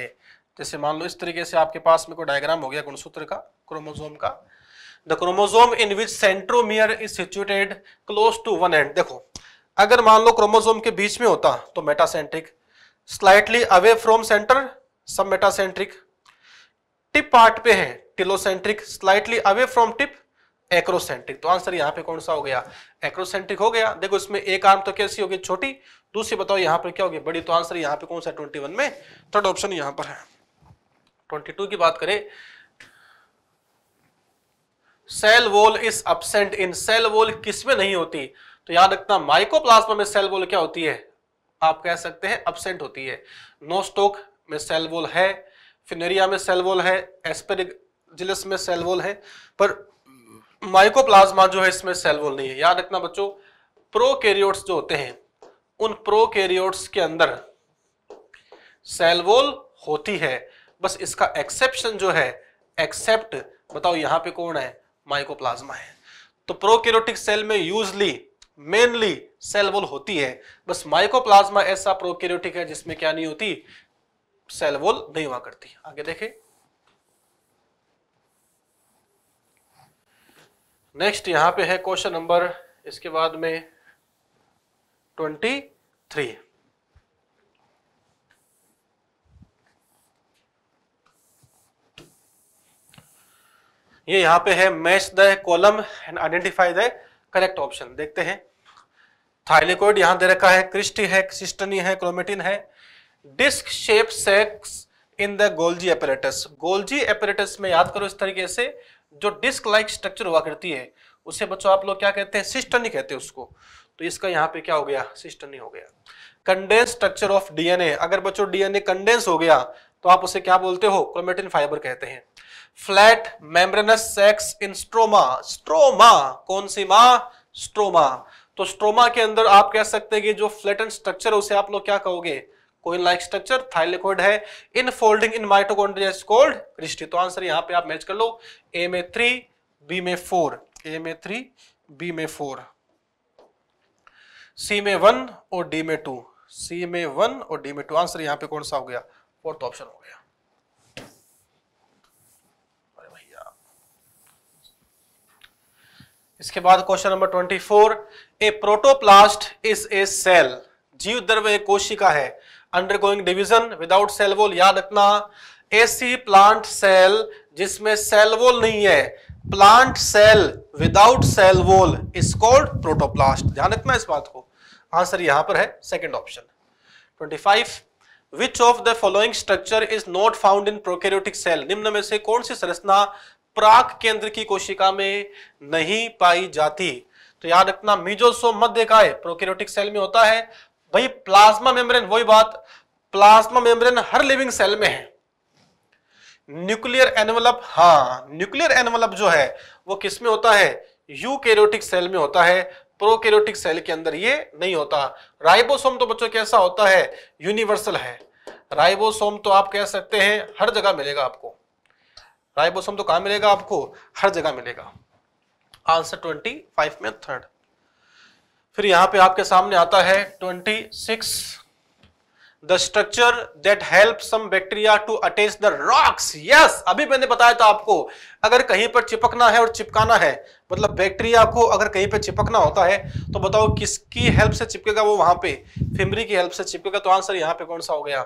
जैसे मान लो इस तरीके से आपके पास में कोई डायग्राम हो गया गुणसूत्र का क्रोमोजोम का the chromosome in which centromere is situated close to one end देखो अगर मान लो क्रोमोजोम के बीच में होता तो metacentric slightly away from centre sub metacentric tip part पे है telocentric slightly away from tip acrocentric तो आंसर यहाँ पे कौन सा हो गया एक्रोसेंट्रिक हो गया देखो इसमें एक आर्म तो कैसी होगी छोटी दूसरी बताओ यहाँ पर क्या होगी बड़ी तो आंसर यहाँ पे कौन सा ट्वेंटी वन में थर्ड ऑप्शन यहाँ पर है ट्वेंटी टू की बात करें cell wall is absent in cell wall किसमें नहीं होती तो याद रखना माइकोप्लाज्मा में सेल वॉल क्या होती है आप कह सकते हैं अब्सेंट होती है नोस्टोक में सेल वॉल है फिनेरिया में सेल वॉल है एस्पेरिजिलस में सेल वॉल है पर माइकोप्लाज्मा जो है इसमें सेल वॉल नहीं है याद रखना बच्चों प्रोकैरियोट्स जो होते हैं उन प्रोकैरियोट्स के अंदर सेल वॉल होती है बस इसका एक्सेप्शन जो है एक्सेप्ट बताओ यहां पे कौन है माइकोप्लाज्मा है तो प्रोकैरियोटिक सेल में यूजली मेनली सेल वॉल होती है बस माइकोप्लाज्मा ऐसा प्रोकैरियोटिक है जिसमें क्या नहीं होती सेल वॉल नहीं हुआ करती आगे देखें नेक्स्ट यहाँ पे है क्वेश्चन नंबर इसके बाद में ट्वेंटी थ्री ये यहाँ पे है match the column and identify the correct option देखते हैं थाइलेकोइड यहां दे रखा है क्रिस्टी है सिस्टनी है क्रोमेटिन है disc shape sacs in the Golgi apparatus Golgi apparatus में याद करो इस तरीके से जो डिस्क लाइक स्ट्रक्चर हुआ करती है उसे बच्चों आप लोग क्या कहते हैं सिस्टनी कहते हैं उसको तो इसका यहाँ पे क्या हो गया सिस्टनी हो गया कंडेंस स्ट्रक्चर ऑफ डीएनए अगर बच्चों डीएनए कंडेंस हो गया तो आप उसे क्या बोलते हो क्रोमेटिन फाइबर कहते हैं flat membranous sacs in stroma stroma कौन सी मा स्ट्रोमा तो स्ट्रोमा के अंदर आप कह सकते हैं कि जो फ्लैटन स्ट्रक्चर है उसे आप लोग क्या कहोगे कोइन लाइक स्ट्रक्चर थाइलेकोइड है इन infolding in mitochondria is called cristae तो आंसर यहां पे आप मैच कर लो ए में थ्री बी में फोर ए में थ्री बी में फोर सी में वन और डी में टू सी में वन और डी में टू आंसर यहां पे कौन सा हो गया फोर्थ ऑप्शन हो गया इसके बाद question number twenty four a protoplast is a cell जीव द्रव्य कोशिका है undergoing division without cell wall याद रखना ऐसी प्लांट सेल जिसमें सेल वॉल नहीं है plant cell without cell wall is called protoplast ध्यान रखना इस बात को आंसर यहां पर है second option 25 which of the following structure is not found in prokaryotic cell निम्न में से कौन सी संरचना प्राक केंद्र की कोशिका में नहीं पाई जाती तो याद रखना मीजोसोम मध्य काय प्रोकैरियोटिक सेल में होता है भाई प्लाज्मा मेम्ब्रेन वही बात प्लाज्मा मेम्ब्रेन हर लिविंग सेल में है न्यूक्लियर एनवलप हाँ न्यूक्लियर एनवलप जो है वो किस में होता है यूकेरियोटिक सेल में होता है प्रोकैरियोटिक सेल के अंदर ये नहीं होता राइबोसोम तो बच्चों कैसा होता है यूनिवर्सल है राइबोसोम तो आप कह सकते हैं हर जगह मिलेगा आपको राइबोसोम तो कहां मिलेगा आपको हर जगह मिलेगा आंसर ट्वेंटी फाइव में थर्ड फिर यहां पे आपके सामने आता है 26 the structure that help some bacteria to attach the rocks yes अभी मैंने बताया था आपको अगर कहीं पर चिपकना है और चिपकाना है मतलब बैक्टीरिया को अगर कहीं पर चिपकना होता है तो बताओ किसकी हेल्प से चिपकेगा वो वहां पे फिमरी की हेल्प से चिपकेगा तो आंसर यहां पे कौन सा हो गया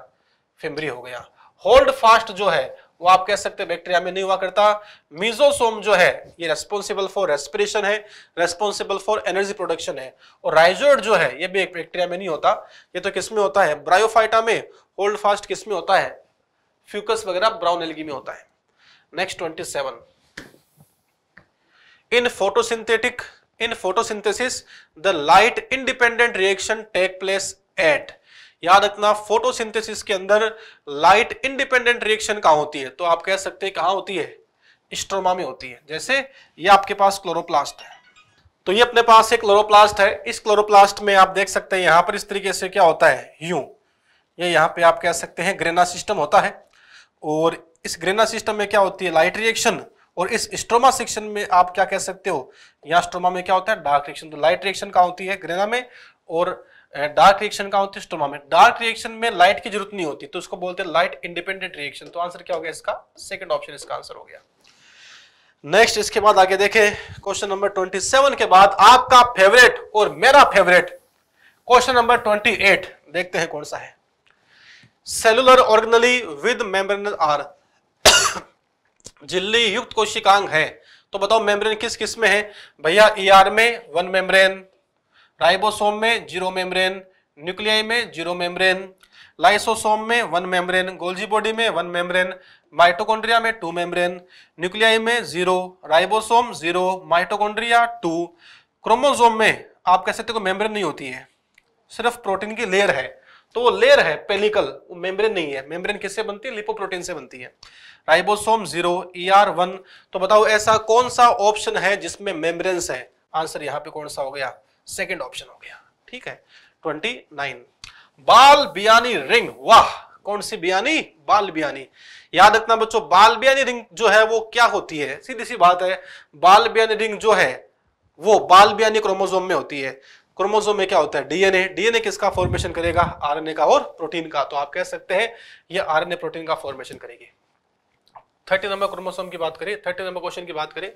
फिमरी हो गया होल्ड फास्ट जो है वो आप कह सकते हैं बैक्टीरिया में नहीं हुआ करता मीजोसोम जो है ये रेस्पॉन्सिबल फॉर रेस्पिरेशन है रेस्पॉन्सिबल फॉर एनर्जी प्रोडक्शन है और राइजोइड जो है ये भी एक बैक्टीरिया में नहीं होता ये तो किस में होता है ब्रायोफाइटा में होल्ड फास्ट किस में होता है फ्यूकस वगैरह ब्राउन एलगी में होता है next twenty seven in photosynthetic in photosynthesis the light independent reaction take place at याद रखना फोटोसिंथेसिस के अंदर लाइट इंडिपेंडेंट रिएक्शन कहाँ होती है तो आप कह सकते हैं कहाँ होती है स्ट्रोमा में होती है जैसे ये आपके पास क्लोरोप्लास्ट है तो ये अपने पास एक क्लोरोप्लास्ट है इस क्लोरोप्लास्ट में आप देख सकते हैं यहाँ पर इस तरीके से क्या होता है यूं ये यह यहाँ पे आप कह सकते हैं ग्रेना सिस्टम होता है और इस ग्रेना सिस्टम में क्या होती है लाइट रिएक्शन और इस स्ट्रोमा सेक्शन में आप क्या कह सकते हो यहाँ स्ट्रोमा में क्या होता है डार्क रिएक्शन तो लाइट रिएक्शन कहाँ होती है ग्रेना में और डार्क रिएक्शन का होती है स्टोमामेट डार्क रिएक्शन में लाइट की जरूरत नहीं होती तो उसको बोलते हैं लाइट इंडिपेंडेंट रिएक्शन तो आंसर क्या हो गया इसका सेकंड ऑप्शन इसका आंसर हो गया नेक्स्ट इसके बाद आगे देखें क्वेश्चन नंबर 27 के बाद आपका फेवरेट और मेरा फेवरेट क्वेश्चन नंबर 28 देखते हैं कौन सा है सेलुलर ऑर्गनली विद मेम्ब्रेन आर झिल्ली युक्त कोशिकांग है तो बताओ मेम्ब्रेन किस किस में है भैया ईआर e ER में वन मेम्ब्रेन राइबोसोम में जीरो मेम्ब्रेन न्यूक्लियाई में जीरो मेम्ब्रेन लाइसोसोम में वन मेम्ब्रेन गोल्जी बॉडी में वन मेम्ब्रेन माइटोकॉन्ड्रिया में टू मेम्ब्रेन न्यूक्लियाई में zero ribosome zero mitochondria two chromosome में आप कह सकते हो मेम्ब्रेन नहीं होती है सिर्फ प्रोटीन की लेयर है तो वो लेयर है पेलिकल वो मेम्ब्रेन नहीं है मेम्ब्रेन किससे बनती है लिपोप्रोटीन से बनती है ribosome zero E e R one तो बताओ ऐसा कौन सा ऑप्शन है जिसमें मेम्ब्रेन है आंसर यहाँ पे कौन सा हो गया सेकेंड ऑप्शन हो गया ठीक है ट्वेंटी नाइन बाल बियानी रिंग वाह कौन सी बियानी बाल बियानी याद रखना बच्चों बाल बियानी रिंग जो है वो क्या होती है सीधी सी बात है बाल बियानी रिंग जो है वो बाल बियानी क्रोमोजोम में होती है क्रोमोजोम में क्या होता है डीएनए डीएनए किसका फॉर्मेशन करेगा आरएनए का और प्रोटीन का तो आप कह सकते हैं ये आरएनए प्रोटीन का फॉर्मेशन करेगी थर्टी नंबर क्रोमोसोम की बात करें थर्टी नंबर क्वेश्चन की बात करें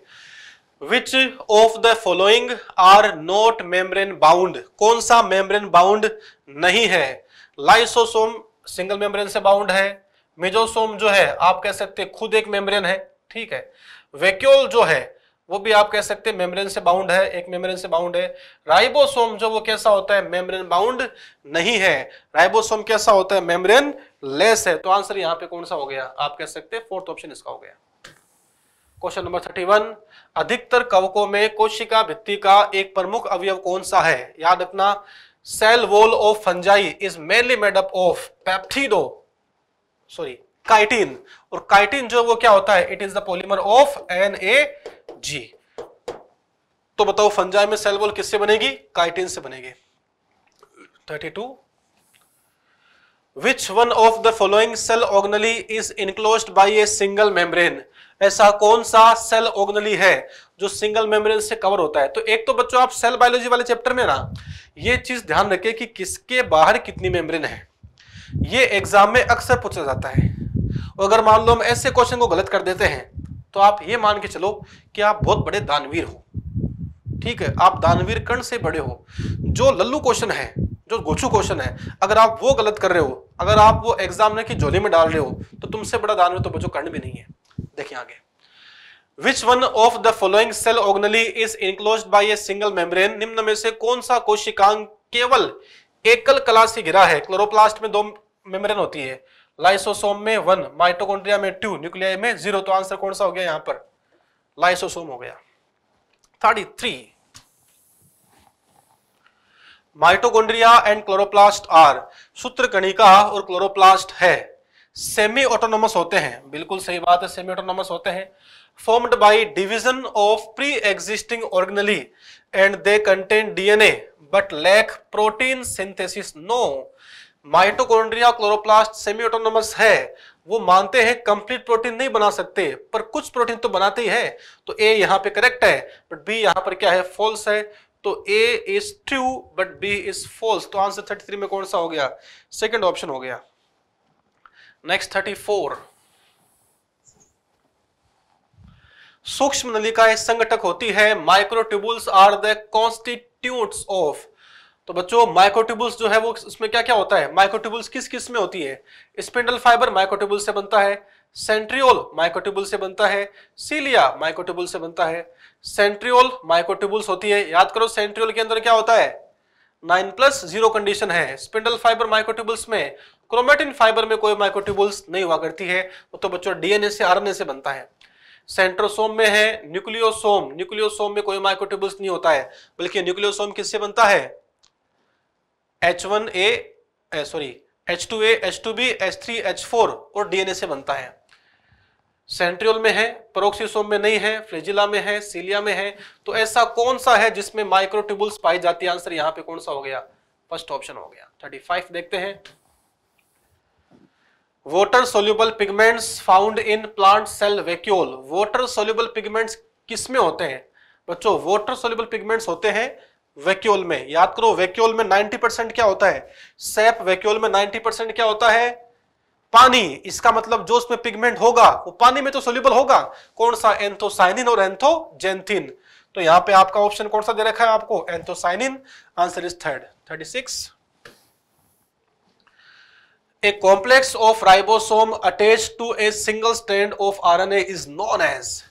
which of the following are not membrane bound कौन सा मेम्ब्रेन बाउंड नहीं है लाइसोसोम सिंगल मेम्ब्रेन से बाउंड है मेजोसोम जो है आप कह सकते हैं खुद एक मेम्ब्रेन है ठीक है वेक्यूल जो है वो भी आप कह सकते हैं मेम्ब्रेन से बाउंड है एक मेम्ब्रेन से बाउंड है राइबोसोम जो वो कैसा होता है मेम्ब्रेन बाउंड नहीं है राइबोसोम कैसा होता है मेम्ब्रेन लेस है तो आंसर यहां पे कौन सा हो गया आप कह सकते हैं फोर्थ ऑप्शन इसका हो गया क्वेश्चन नंबर थर्टी वन अधिकतर कवकों में कोशिका भित्ति का एक प्रमुख अवयव कौन सा है याद रखना cell wall of fungi is mainly made up of peptido sorry chitin और काइटिन जो वो क्या होता है it is the polymer of N A G तो बताओ फंजाई में सेल वॉल किससे बनेगी काइटिन से बनेगी thirty two which one of the following cell organelle is enclose by a single membrane ऐसा कौन सा सेल ऑर्गनली है जो सिंगल मेमोरियल से कवर होता है तो एक तो बच्चों आप सेल बायोलॉजी वाले चैप्टर में ना ये चीज ध्यान रखें कि किसके बाहर कितनी मेमोरिन है ये एग्जाम में अक्सर पूछा जाता है और अगर मान लो हम ऐसे क्वेश्चन को गलत कर देते हैं तो आप ये मान के चलो कि आप बहुत बड़े दानवीर हो ठीक है आप दानवीर कर्ण से बड़े हो जो लल्लू क्वेश्चन है जो गोछू क्वेश्चन है अगर आप वो गलत कर रहे हो अगर आप वो एग्जाम ने की झोली में डाल रहे हो तो तुमसे बड़ा दानवीर तो बच्चों कर्ण भी नहीं है देखिए आगे which one of the following cell organelle is enclose by a single membrane निम्न में से कौन सा कोशिकांग केवल एकल कला से घिरा है क्लोरोप्लास्ट में दो मेम्ब्रेन होती है लाइसोसोम में वन माइटोकॉन्ड्रिया में टू न्यूक्लिया में जीरो तो आंसर कौन सा हो गया यहां पर लाइसोसोम हो गया thirty three mitochondria and chloroplast are सूत्र कणिका और क्लोरोप्लास्ट है सेमी ऑटोनोमस होते हैं बिल्कुल सही बात है सेमी ऑटोनोमस होते हैं formed by division of pre existing organelle and they contain DNA but lack protein synthesis no mitochondria chloroplast semi autonomous है वो मानते हैं कंप्लीट प्रोटीन नहीं बना सकते पर कुछ प्रोटीन तो बनाते ही है तो ए यहाँ पे करेक्ट है बट बी यहाँ पर क्या है फॉल्स है तो A is true but B is false तो आंसर 33 में कौन सा हो गया सेकंड ऑप्शन हो गया नेक्स्ट थर्टी फोर सूक्ष्म नलिकाएं संगठक होती है microtubules are the constituent of तो बच्चों माइक्रोट्यूबुल्स जो है वो उसमें क्या क्या होता है माइक्रोट्यूबुल्स किस किस में होती है स्पिंडल फाइबर माइक्रोट्यूबुल से बनता है सेंट्रियोल माइक्रोट्यूबुल से बनता है सीलिया माइक्रोट्यूबुल से बनता है सेंट्रियोल माइक्रोट्यूबुल्स होती है याद करो सेंट्रियोल के अंदर क्या होता है नाइन प्लस जीरो कंडीशन है स्पिंडल फाइबर माइक्रोट्यूबुल्स में क्रोमेटिन फाइबर में कोई माइक्रोट्यूबुल्स नहीं हुआ करती है वो तो बच्चों डीएनए से आरएनए से बनता है सेंट्रोसोम में है न्यूक्लियोसोम न्यूक्लियोसोम में कोई माइक्रोट्यूबुल्स नहीं होता है बल्कि न्यूक्लियोसोम किससे बनता है H one A sorry H two A H two B H three H four और डीएनए से बनता है सेंट्रियोल में है परोक्सीसोम में नहीं है फ्लेजिला में है सीलिया में है तो ऐसा कौन सा है जिसमें माइक्रोट्यूबुल्स पाई जाती है आंसर यहां पे कौन सा हो गया फर्स्ट ऑप्शन हो गया थर्टी फाइव देखते हैं water soluble pigments found in plant cell vacuole water soluble pigments किस में होते हैं बच्चों वाटर सोल्यूबल पिगमेंट्स होते हैं वेक्यूल में याद करो वेक्यूल में 90 परसेंट क्या होता है सेप वेक्यूल में 90 परसेंट क्या होता है पानी इसका मतलब जो उसमें पिगमेंट होगा वो पानी में तो सोल्यूबल होगा कौन सा एंथोसाइनिन और एंथोजेंथिन तो यहाँ पे आपका ऑप्शन कौन सा दे रखा है आपको anthocyanin answer is third thirty six A complex of ribosome attached to a single strand of RNA is known as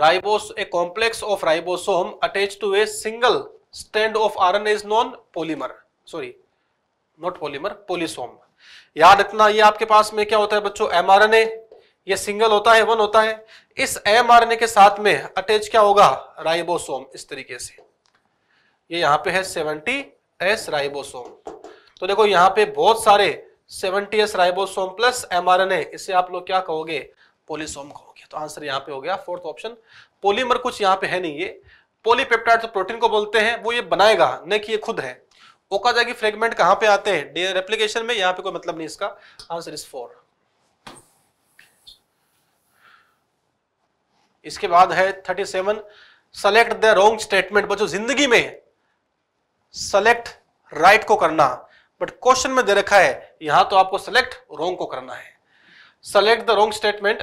ribose. A complex of ribosome attached to a single strand of RNA is known polymer. Sorry, not polymer, polysome. याद रखना ये आपके पास में क्या होता है बच्चों mRNA. ये सिंगल होता है वन होता है इस एमआरएनए के साथ में अटैच क्या होगा राइबोसोम इस तरीके से ये यहाँ पे है सेवेंटी एस राइबोसोम तो देखो यहाँ पे बहुत सारे सेवेंटी राइबोसोम प्लस एमआरएनए इसे आप लोग क्या कहोगे पोलिसोम कहोगे तो आंसर यहाँ पे हो गया फोर्थ ऑप्शन पोलीमर कुछ यहाँ पे है नहीं ये पोलीपेप्टाइड तो प्रोटीन को बोलते हैं वो ये बनाएगा न कि ये खुद है ओका जाएगी फ्रेगमेंट कहाँ पे आते हैं डीएनए रेप्लिकेशन में यहाँ पे कोई मतलब नहीं इसका आंसर इज फोर इसके बाद है thirty seven select the wrong statement बच्चों जिंदगी में सेलेक्ट राइट को करना बट क्वेश्चन में दे रखा है यहां तो आपको सेलेक्ट रोंग को करना है select the wrong statement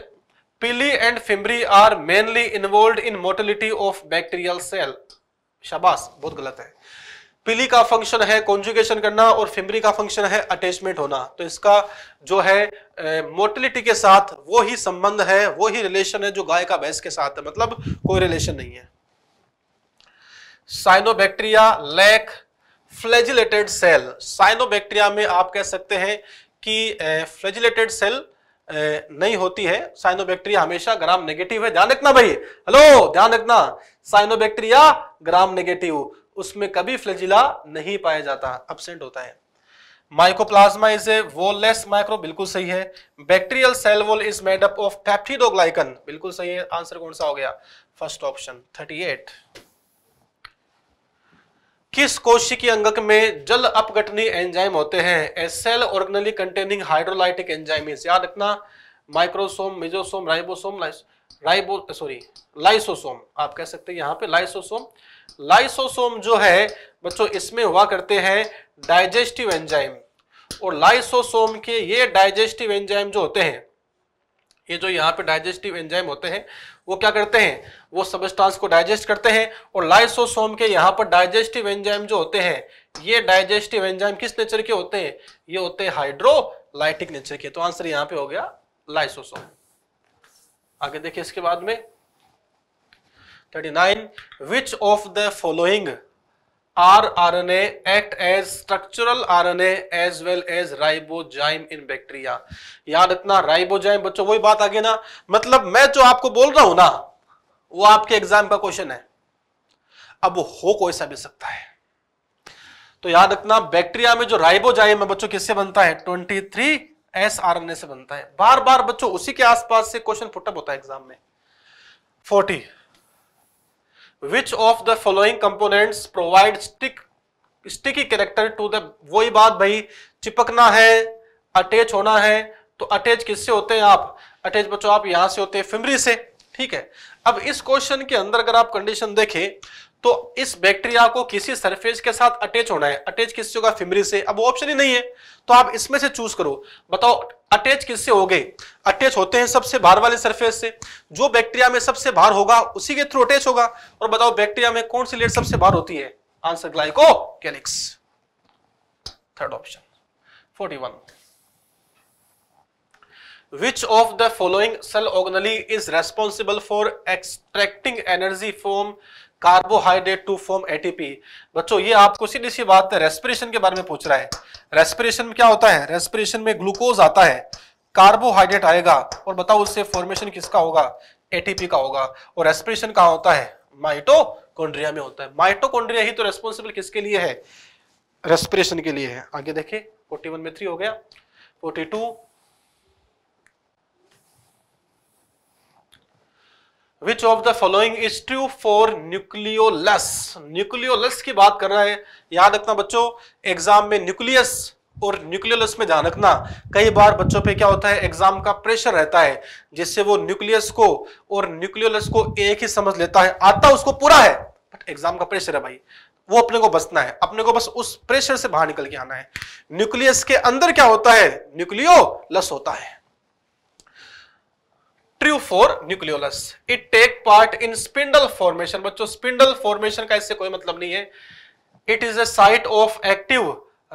pili and fimbriae are mainly involve in motility of bacterial cell शाबाश बहुत गलत है पिली का फंक्शन है कॉन्जुगेशन करना और फिमरी का फंक्शन है अटैचमेंट होना तो इसका जो है मोर्टिलिटी के साथ वो ही संबंध है वो ही रिलेशन है जो गाय का भैंस के साथ है मतलब कोई रिलेशन नहीं है cyanobacteria lack flagellated cell cyanobacteria में आप कह सकते हैं कि फ्लेजिलेटेड सेल नहीं होती है साइनोबैक्टीरिया हमेशा ग्राम नेगेटिव है ध्यान रखना भाई हेलो ध्यान रखना साइनोबैक्टीरिया ग्राम नेगेटिव उसमें कभी फ्लेजिला नहीं पाया जाता अब्सेंट होता है Mycoplasma is a wallless micro बिल्कुल सही है bacterial cell wall is made up of peptidoglycan बिल्कुल सही है आंसर कौन सा हो गया फर्स्ट ऑप्शन 38 किस कोशिकी अंगक में जल अपघटनी एंजाइम होते हैं a cell organelle containing hydrolytic enzyme याद रखना microsome mesosome ribosome ribo sorry lysosome आप कह सकते हैं यहाँ पे लाइसोसोम लाइसोसोम जो है बच्चों इसमें हुआ करते हैं डाइजेस्टिव एंजाइम और लाइसोसोम के ये डाइजेस्टिव एंजाइम जो होते हैं ये जो यहाँ पे डाइजेस्टिव एंजाइम होते हैं वो क्या करते हैं वो सबस्टांस को डाइजेस्ट करते हैं और लाइसोसोम के यहाँ पर डाइजेस्टिव एंजाइम जो होते हैं ये डाइजेस्टिव एंजाइम किस नेचर के होते हैं ये होते हैं हाइड्रोलाइटिक नेचर के तो आंसर यहाँ पे हो गया लाइसोसोम आगे देखिए इसके बाद में thirty nine which of the following R R N act as structural R N as well as ribozyme in bacteria याद इतना राइबोजाइम बच्चों वही बात आगे ना मतलब मैं जो आपको बोल रहा हूं ना वो आपके एग्जाम का क्वेश्चन है अब वो हो कोई सा भी सकता है तो याद रखना बैक्टीरिया में जो राइबोजाइम है बच्चों किससे बनता है 23 एस आरएनए से बनता है बार बार बच्चों उसी के आसपास से क्वेश्चन पुटअप होता है एग्जाम में 40 which of the following components provide stick sticky character to the वही बात भाई चिपकना है अटैच होना है तो अटैच किससे होते हैं आप अटैच बच्चों आप यहां से होते हैं फिमरी से ठीक है अब इस क्वेश्चन के अंदर अगर आप कंडीशन देखें तो इस बैक्टीरिया को किसी सरफेस के साथ अटैच होना है अटैच किससे होगा फिमरी से अब वो ऑप्शन ही नहीं है तो आप इसमें से चूज करो बताओ अटैच किससे हो गए अटैच होते हैं सबसे बाहर वाले सरफेस से जो बैक्टीरिया में सबसे बाहर होगा उसी के थ्रू अटैच होगा और बताओ बैक्टीरिया में कौन सी लेट सबसे बाहर होती है answer glycocalyx third option forty one which of the following cell organelle is responsible for extracting energy from carbohydrate to form ATP बच्चों ये आपको सीधी सी बात है रेस्पिरेशन के बारे में पूछ रहा है रेस्पिरेशन में क्या होता है रेस्पिरेशन में ग्लूकोज आता है कार्बोहाइड्रेट आएगा और बताओ उससे फॉर्मेशन किसका होगा एटीपी का होगा और रेस्पिरेशन कहा होता है माइटोकॉन्ड्रिया में होता है माइटोकॉन्ड्रिया ही तो रेस्पॉन्सिबल किसके लिए है रेस्पिरेशन के लिए है आगे देखे फोर्टी वन में थ्री हो गया forty two which of the following is true for nucleolus nucleolus की बात कर रहा है याद रखना बच्चों एग्जाम में न्यूक्लियस और न्यूक्लियोलस में ध्यान रखना कई बार बच्चों पे क्या होता है एग्जाम का प्रेशर रहता है जिससे वो न्यूक्लियस को और न्यूक्लियोलस को एक ही समझ लेता है आता उसको पूरा है बट एग्जाम का प्रेशर है भाई वो अपने को बचना है अपने को बस उस प्रेशर से बाहर निकल के आना है न्यूक्लियस के अंदर क्या होता है न्यूक्लियोलस होता है true four nucleolus it take part in spindle formation बच्चों स्पिंडल फॉर्मेशन का इससे कोई मतलब नहीं है it is a site of active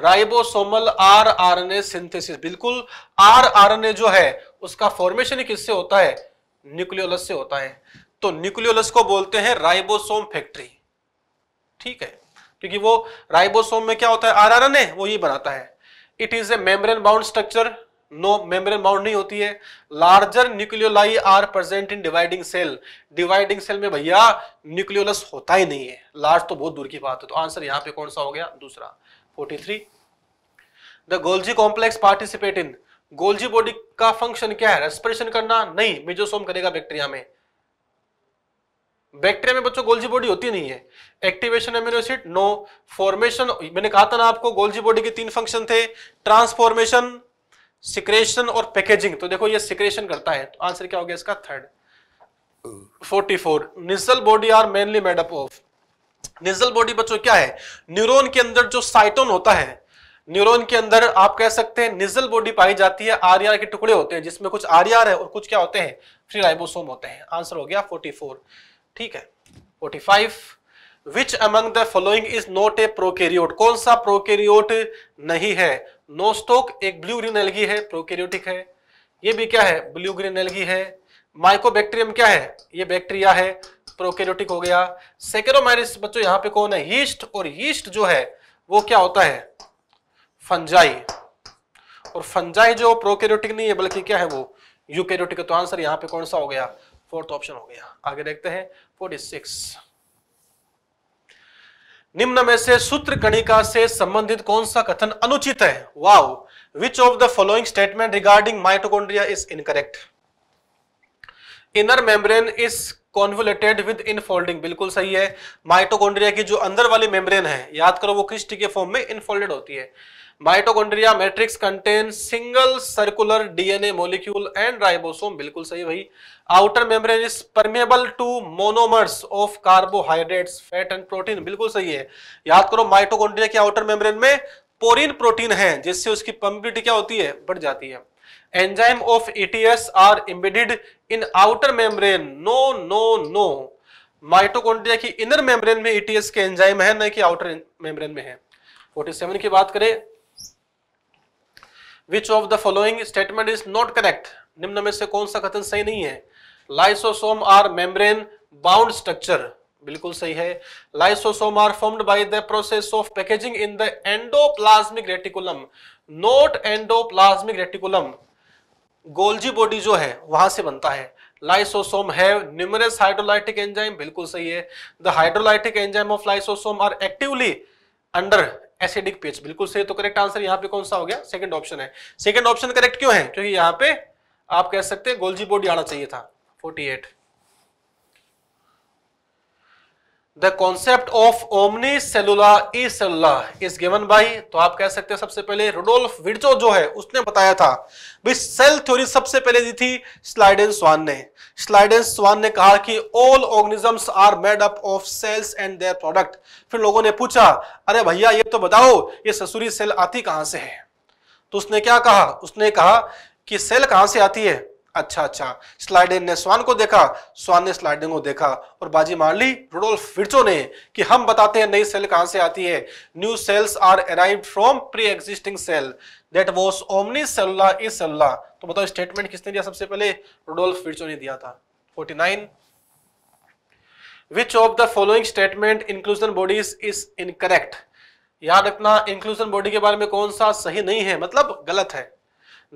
ribosomal R R N A synthesis बिल्कुल आर आर एन ए जो है उसका फॉर्मेशन किससे होता है न्यूक्लियोलस से होता है तो न्यूक्लियोलस को बोलते हैं राइबोसोम फैक्ट्री ठीक है क्योंकि वो राइबोसोम में क्या होता है आर आर एन ए वो ये बनाता है it is a membrane bound structure no membrane bound नहीं होती है larger nucleoli are present in dividing cell dividing cell में भैया न्यूक्लियोलस होता ही नहीं है लार्ज तो बहुत दूर की बात है तो आंसर यहां पे कौन सा हो गया दूसरा 43 three the Golgi complex participate in Golgi body का फंक्शन क्या है रेस्परेशन करना नहीं मेजोसोम करेगा बैक्टीरिया में बैक्टीरिया में बच्चों गोल्जी बॉडी होती नहीं है activation amino acid no formation मैंने कहा था ना आपको गोल्जी बॉडी के तीन फंक्शन थे ट्रांसफॉर्मेशन सिक्रेशन और पैकेजिंग तो देखो ये सिक्रेशन करता है तो आंसर क्या हो गया इसका third 44 Nissl body are mainly made up of Nissl body बच्चों क्या है न्यूरॉन के अंदर जो साइटोन होता है न्यूरॉन के अंदर आप कह सकते हैं निजल बॉडी पाई जाती है आरआर e के टुकड़े होते हैं जिसमें कुछ आरआर e है और कुछ क्या होते हैं फ्री राइबोसोम होते हैं आंसर हो गया 44 ठीक है 45 which among the following is not a prokaryote कौन सा प्रोकेरियोट नहीं है नोस्टोक एक ब्लू ग्रीन एलगी है प्रोकैरियोटिक है ये भी क्या है ब्लू ग्रीन एलगी है माइकोबैक्टीरियम क्या है ये बैक्टीरिया है प्रोकैरियोटिक हो गया सेकेरोमाइरिस बच्चों यहां पे कौन है यीस्ट और यीस्ट जो है वो क्या होता है फंजाई और फंजाई जो प्रोकैरियोटिक नहीं है बल्कि क्या है वो यूकैरियोटिक तो आंसर यहां पे कौन सा हो गया फोर्थ ऑप्शन हो गया आगे देखते हैं फोर्टी सिक्स निम्न में से सूत्र कणिका से संबंधित कौन सा कथन अनुचित है wow which of the following statement regarding mitochondria is incorrect inner membrane is convoluted with infolding बिल्कुल सही है माइटोकॉन्ड्रिया की जो अंदर वाली मेम्ब्रेन है याद करो वो क्रिस्ट के फॉर्म में इनफोल्डेड होती है mitochondria matrix contain single circular DNA molecule and ribosome बिल्कुल सही भाई outer membrane is permeable to monomers of carbohydrates fat and protein बिल्कुल सही है याद करो माइटोकॉन्ड्रिया के आउटर मेम्ब्रेन में पोरिन प्रोटीन है जिससे उसकी पम्पिटी क्या होती है बढ़ जाती है enzyme of ETS are embedded in outer membrane no no no mitochondria की इनर मेम्ब्रेन में ईटीएस के एंजाइम है ना कि आउटर मेम्ब्रेन में है 47 की बात करें which of the following statement is not correct निम्न में से कौन सा कथन सही नहीं है lysosome are membrane bound structure बिल्कुल सही है lysosome are formed by the process of packaging in the endoplasmic reticulum not endoplasmic reticulum Golgi body जो है वहां से बनता है lysosome have numerous hydrolytic enzyme बिल्कुल सही है the hydrolytic enzyme of lysosome are actively under acidic पेच बिल्कुल सही तो करेक्ट आंसर यहाँ पे कौन सा हो गया सेकंड ऑप्शन है सेकंड ऑप्शन करेक्ट क्यों है क्योंकि यहाँ पे आप कह सकते हैं गोल्जी बोर्ड आना चाहिए था 48 the concept of omni cellula e cellula is given by तो आप कह सकते हैं सबसे पहले रोडोल्फ विडजो जो है उसने बताया था सेल थ्योरी सबसे पहले दी थी स्लाइडेन स्वान ने स्लाइडेंस स्वान ने कहा कि all organisms are made up of cells and their product फिर लोगों ने पूछा अरे भैया ये तो बताओ ये ससुरी सेल आती कहां से है तो उसने क्या कहा उसने कहा कि सेल कहां से आती है अच्छा अच्छा स्लाइडिंग ने स्वान को देखा स्वान ने स्लाइडिंग को देखा और बाजी मार ली रोडोल्फ विर्चो ने कि हम बताते हैं नई सेल कहां से आती है new cells are arrive from pre existing cell that was omni cellula is cellula तो बताओ स्टेटमेंट किसने दिया सबसे पहले रोडोल्फ विर्चो ने दिया था 49 which of the following statement inclusion bodies is incorrect याद रखना इंक्लूजन बॉडी के बारे में कौन सा सही नहीं है मतलब गलत है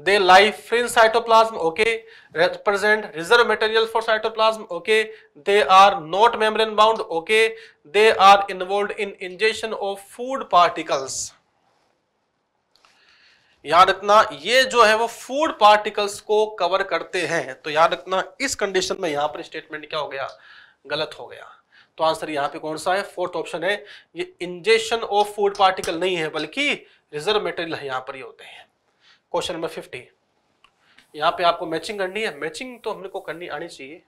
they life free cytoplasm okay represent reserve material for cytoplasm okay they are not membrane bound okay they are involve in injection of food particles याद रखना ये जो है वो फूड पार्टिकल्स को कवर करते हैं तो याद रखना इस कंडीशन में यहां पर स्टेटमेंट क्या हो गया गलत हो गया तो आंसर यहां पे कौन सा है फोर्थ ऑप्शन है ये इंजेक्शन ऑफ फूड पार्टिकल नहीं है बल्कि रिजर्व मटेरियल यहां पर ही होते हैं क्वेश्चन नंबर फिफ्टी यहां पे आपको मैचिंग करनी है मैचिंग तो हमने को करनी आनी चाहिए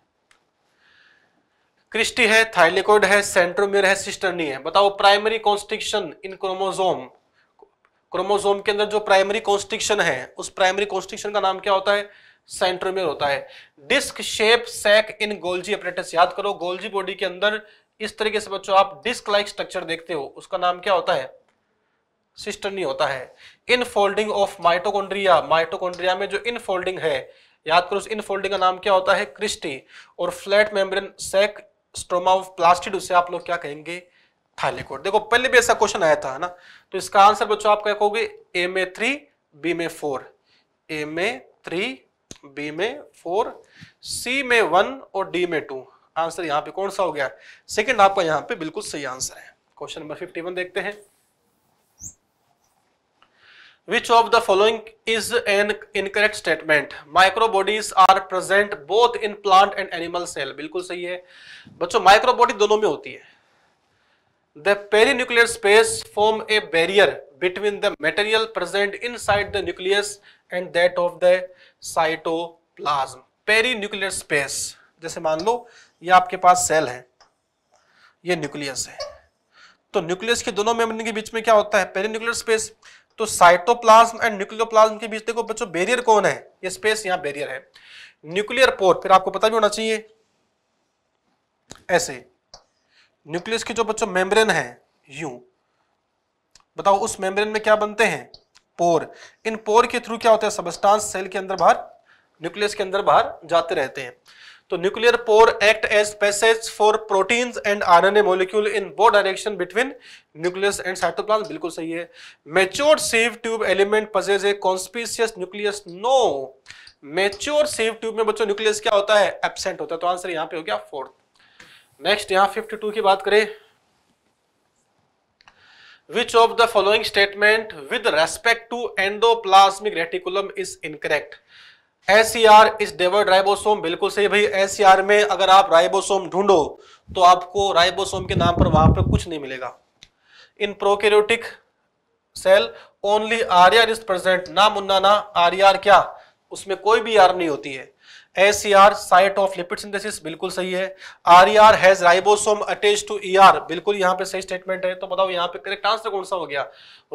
क्रिस्टी है थाइलेकोड है सेंट्रोमियर है सिस्टर्नी है बताओ primary constriction in chromosome chromosome के अंदर जो प्राइमरी कॉन्स्ट्रिक्शन है उस प्राइमरी कॉन्स्ट्रिक्शन का नाम क्या होता है सेंट्रोमियर होता है disc shape sac in Golgi apparatus याद करो गोल्जी बॉडी के अंदर इस तरीके से बच्चों आप डिस्क लाइक स्ट्रक्चर देखते हो उसका नाम क्या होता है सिस्टर्नी होता है इन फोल्डिंग ऑफ माइटोकॉन्ड्रिया माइटोकॉन्ड्रिया में जो इन फोल्डिंग है याद करो उस इन फोल्डिंग का नाम क्या होता है क्रिस्टी और flat membrane sac stroma of plastid उसे आप लोग क्या कहेंगे थाइलेकोड देखो पहले भी ऐसा क्वेश्चन आया था ना तो इसका आंसर बच्चों आप क्या कहोगे ए में थ्री बी में फोर ए में थ्री बी में फोर सी में वन और डी में टू आंसर यहां पे कौन सा हो गया सेकंड आपका यहां पे बिल्कुल सही आंसर है क्वेश्चन नंबर फिफ्टी वन देखते हैं which of the following is an incorrect statement microbodies are present both in plant and animal cell बिल्कुल सही है बच्चों माइक्रोबॉडी दोनों में होती है the perinuclear space form a barrier between the material present inside the nucleus and that of the cytoplasm perinuclear space जैसे मान लो ये आपके पास सेल है ये न्यूक्लियस है तो न्यूक्लियस के दोनों मेमरी के बीच में क्या होता है पेरी न्यूक्लियर स्पेस तो साइटोप्लाज्म एंड न्यूक्लियोप्लाज्म के बीच देखो बच्चों बैरियर कौन है ये स्पेस यहां बैरियर है न्यूक्लियर पोर फिर आपको पता भी होना चाहिए ऐसे न्यूक्लियस की जो बच्चों मेम्ब्रेन है यू बताओ उस मेम्ब्रेन में क्या बनते हैं पोर इन पोर के थ्रू क्या होता है सबस्टांस सेल के अंदर बाहर न्यूक्लियस के अंदर बाहर जाते रहते हैं तो nuclear pore act as passage for proteins and R A molecule in वो direction between nucleus and cytoplasm बिल्कुल सही है mature sieve tube element possess a conspicuous nucleus no mature sieve tube में बच्चों न्यूक्लियस क्या होता है एबसेंट होता है तो आंसर यहां पे हो गया फोर्थ नेक्स्ट यहां फिफ्टी टू की बात करें which of the following statement with respect to endoplasmic reticulum is incorrect S is डेवर्ड राइबोसोम बिल्कुल सही भाई एस में अगर आप राइबोसोम ढूंढो तो आपको राइबोसोम के नाम पर वहां पर कुछ नहीं मिलेगा in prokaryotic cell only R is present ना मुन्ना ना आर क्या उसमें कोई भी आर नहीं होती है S site of lipid synthesis बिल्कुल सही है R E R has ribosome attach to E R बिल्कुल यहाँ पे सही स्टेटमेंट है तो बताओ यहाँ पे करेक्ट आंसर कौन सा हो गया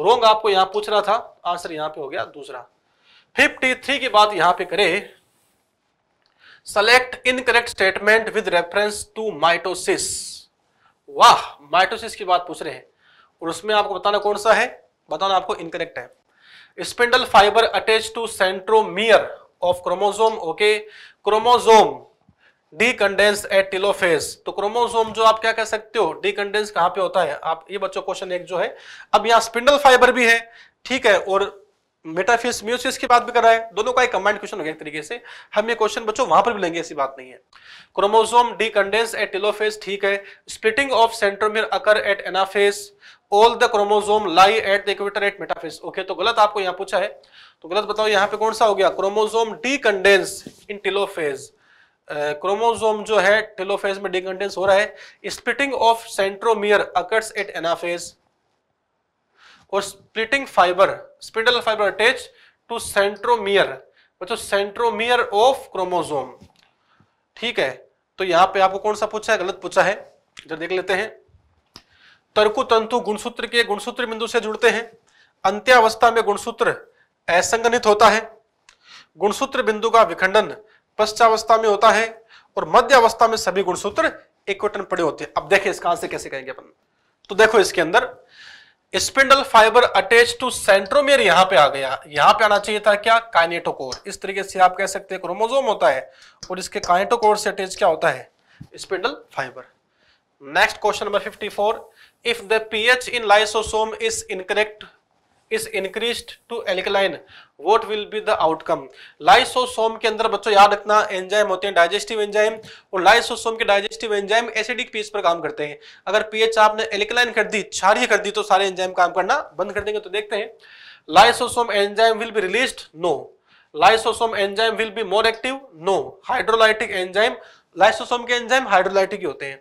रोंग आपको यहाँ पूछ रहा था आंसर यहाँ पे हो गया दूसरा 53 की बात यहां पे करें select incorrect statement with reference to mitosis वाह माइटोसिस की बात पूछ रहे हैं और उसमें आपको बताना कौन सा है बताना आपको इनकरेक्ट है spindle fiber attach to centromere of chromosome okay chromosome decondense at telophase तो क्रोमोजोम जो आप क्या कह सकते हो डी कंडेंस कहां पे होता है आप ये बच्चों क्वेश्चन एक जो है अब यहां स्पिंडल फाइबर भी है ठीक है और मेटाफिस म्यूसिस की बात भी कर रहा है दोनों का एक कंबाइंड क्वेश्चन हो गया एक तरीके से हम ये क्वेश्चन बच्चों वहां पर भी लेंगे ऐसी बात नहीं है chromosome decondense at telophase ठीक है splitting of centromere occur at anaphase all the chromosome lie at the equator at metaphase okay तो गलत आपको यहां पूछा है तो गलत बताओ यहां पे कौन सा हो गया chromosome decondense in telophase chromosome जो है टिलोफेज में डी कंडेंस हो रहा है splitting of centromere occurs at anaphase और splitting fiber spindle fiber attach to centromere बच्चों सेंट्रोमियर ऑफ क्रोमोजोम ठीक है तो यहां पे आपको कौन सा पूछा है गलत पूछा है जब देख लेते हैं तर्कु तंतु गुणसूत्र के गुणसूत्र बिंदु से जुड़ते हैं अंत्यावस्था में गुणसूत्र असंगठित होता है गुणसूत्र बिंदु का विखंडन पश्चावस्था में होता है और मध्य अवस्था में सभी गुणसूत्र एकवटन पड़े होते हैं अब देखें इसका आंसर कैसे कहेंगे अपन तो देखो इसके अंदर spindle fiber attach to centromere यहां पे आ गया यहां पे आना चाहिए था क्या काइनेटोकोर इस तरीके से आप कह सकते हैं क्रोमोजोम होता है और इसके काइनेटोकोर से अटैच क्या होता है spindle fiber next question number 54 if the pH in lysosome is incorrect is increased to alkaline what will be the outcome lysosome के अंदर बच्चों याद रखना एंजाइम होते हैं डाइजेस्टिव एंजाइम और लाइसोसोम के डाइजेस्टिव एंजाइम एसिडिक पीएच पर काम करते हैं अगर पीएच आपने एल्कलाइन कर दी क्षारीय कर दी तो सारे एंजाइम काम करना बंद कर देंगे तो देखते हैं lysosome enzyme will be released no lysosome enzyme will be more active no hydrolytic enzyme lysosome के एंजाइम हाइड्रोलाइटिक होते हैं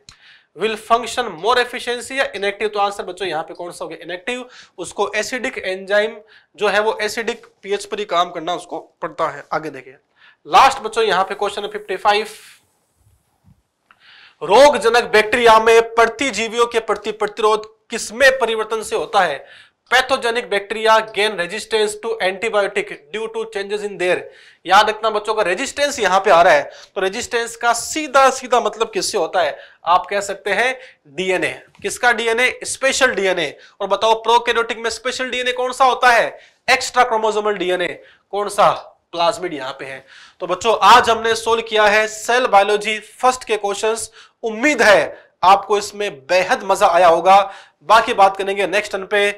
विल फंक्शन मोर एफिशिएंसी या इनेक्टिव तो आंसर बच्चों यहाँ पे कौन सा हो गया इनेक्टिव उसको एसिडिक एंजाइम जो है वो एसिडिक पीएच पर ही काम करना उसको पड़ता है आगे देखिए लास्ट बच्चों यहाँ पे क्वेश्चन फिफ्टी फाइव रोगजनक बैक्टीरिया में प्रतिजीवियों के प्रति प्रतिरोध किसमें परिवर्तन से होता है pathogenic bacteria gain resistance to antibiotic due to changes in their याद रखना बच्चों का रेजिस्टेंस यहां पे आ रहा है तो रेजिस्टेंस का सीधा सीधा मतलब किससे होता है आप कह सकते हैं डीएनए किसका डीएनए स्पेशल डीएनए और बताओ प्रोकैरियोटिक में स्पेशल डीएनए कौन सा होता है एक्स्ट्रा क्रोमोसोमल डीएनए कौन सा प्लाज्मिड यहां पे है तो बच्चों आज हमने सोल्व किया है सेल बायोलॉजी फर्स्ट के क्वेश्चंस उम्मीद है आपको इसमें बेहद मजा आया होगा बाकी बात करेंगे नेक्स्ट टर्न पे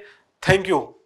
Thank you.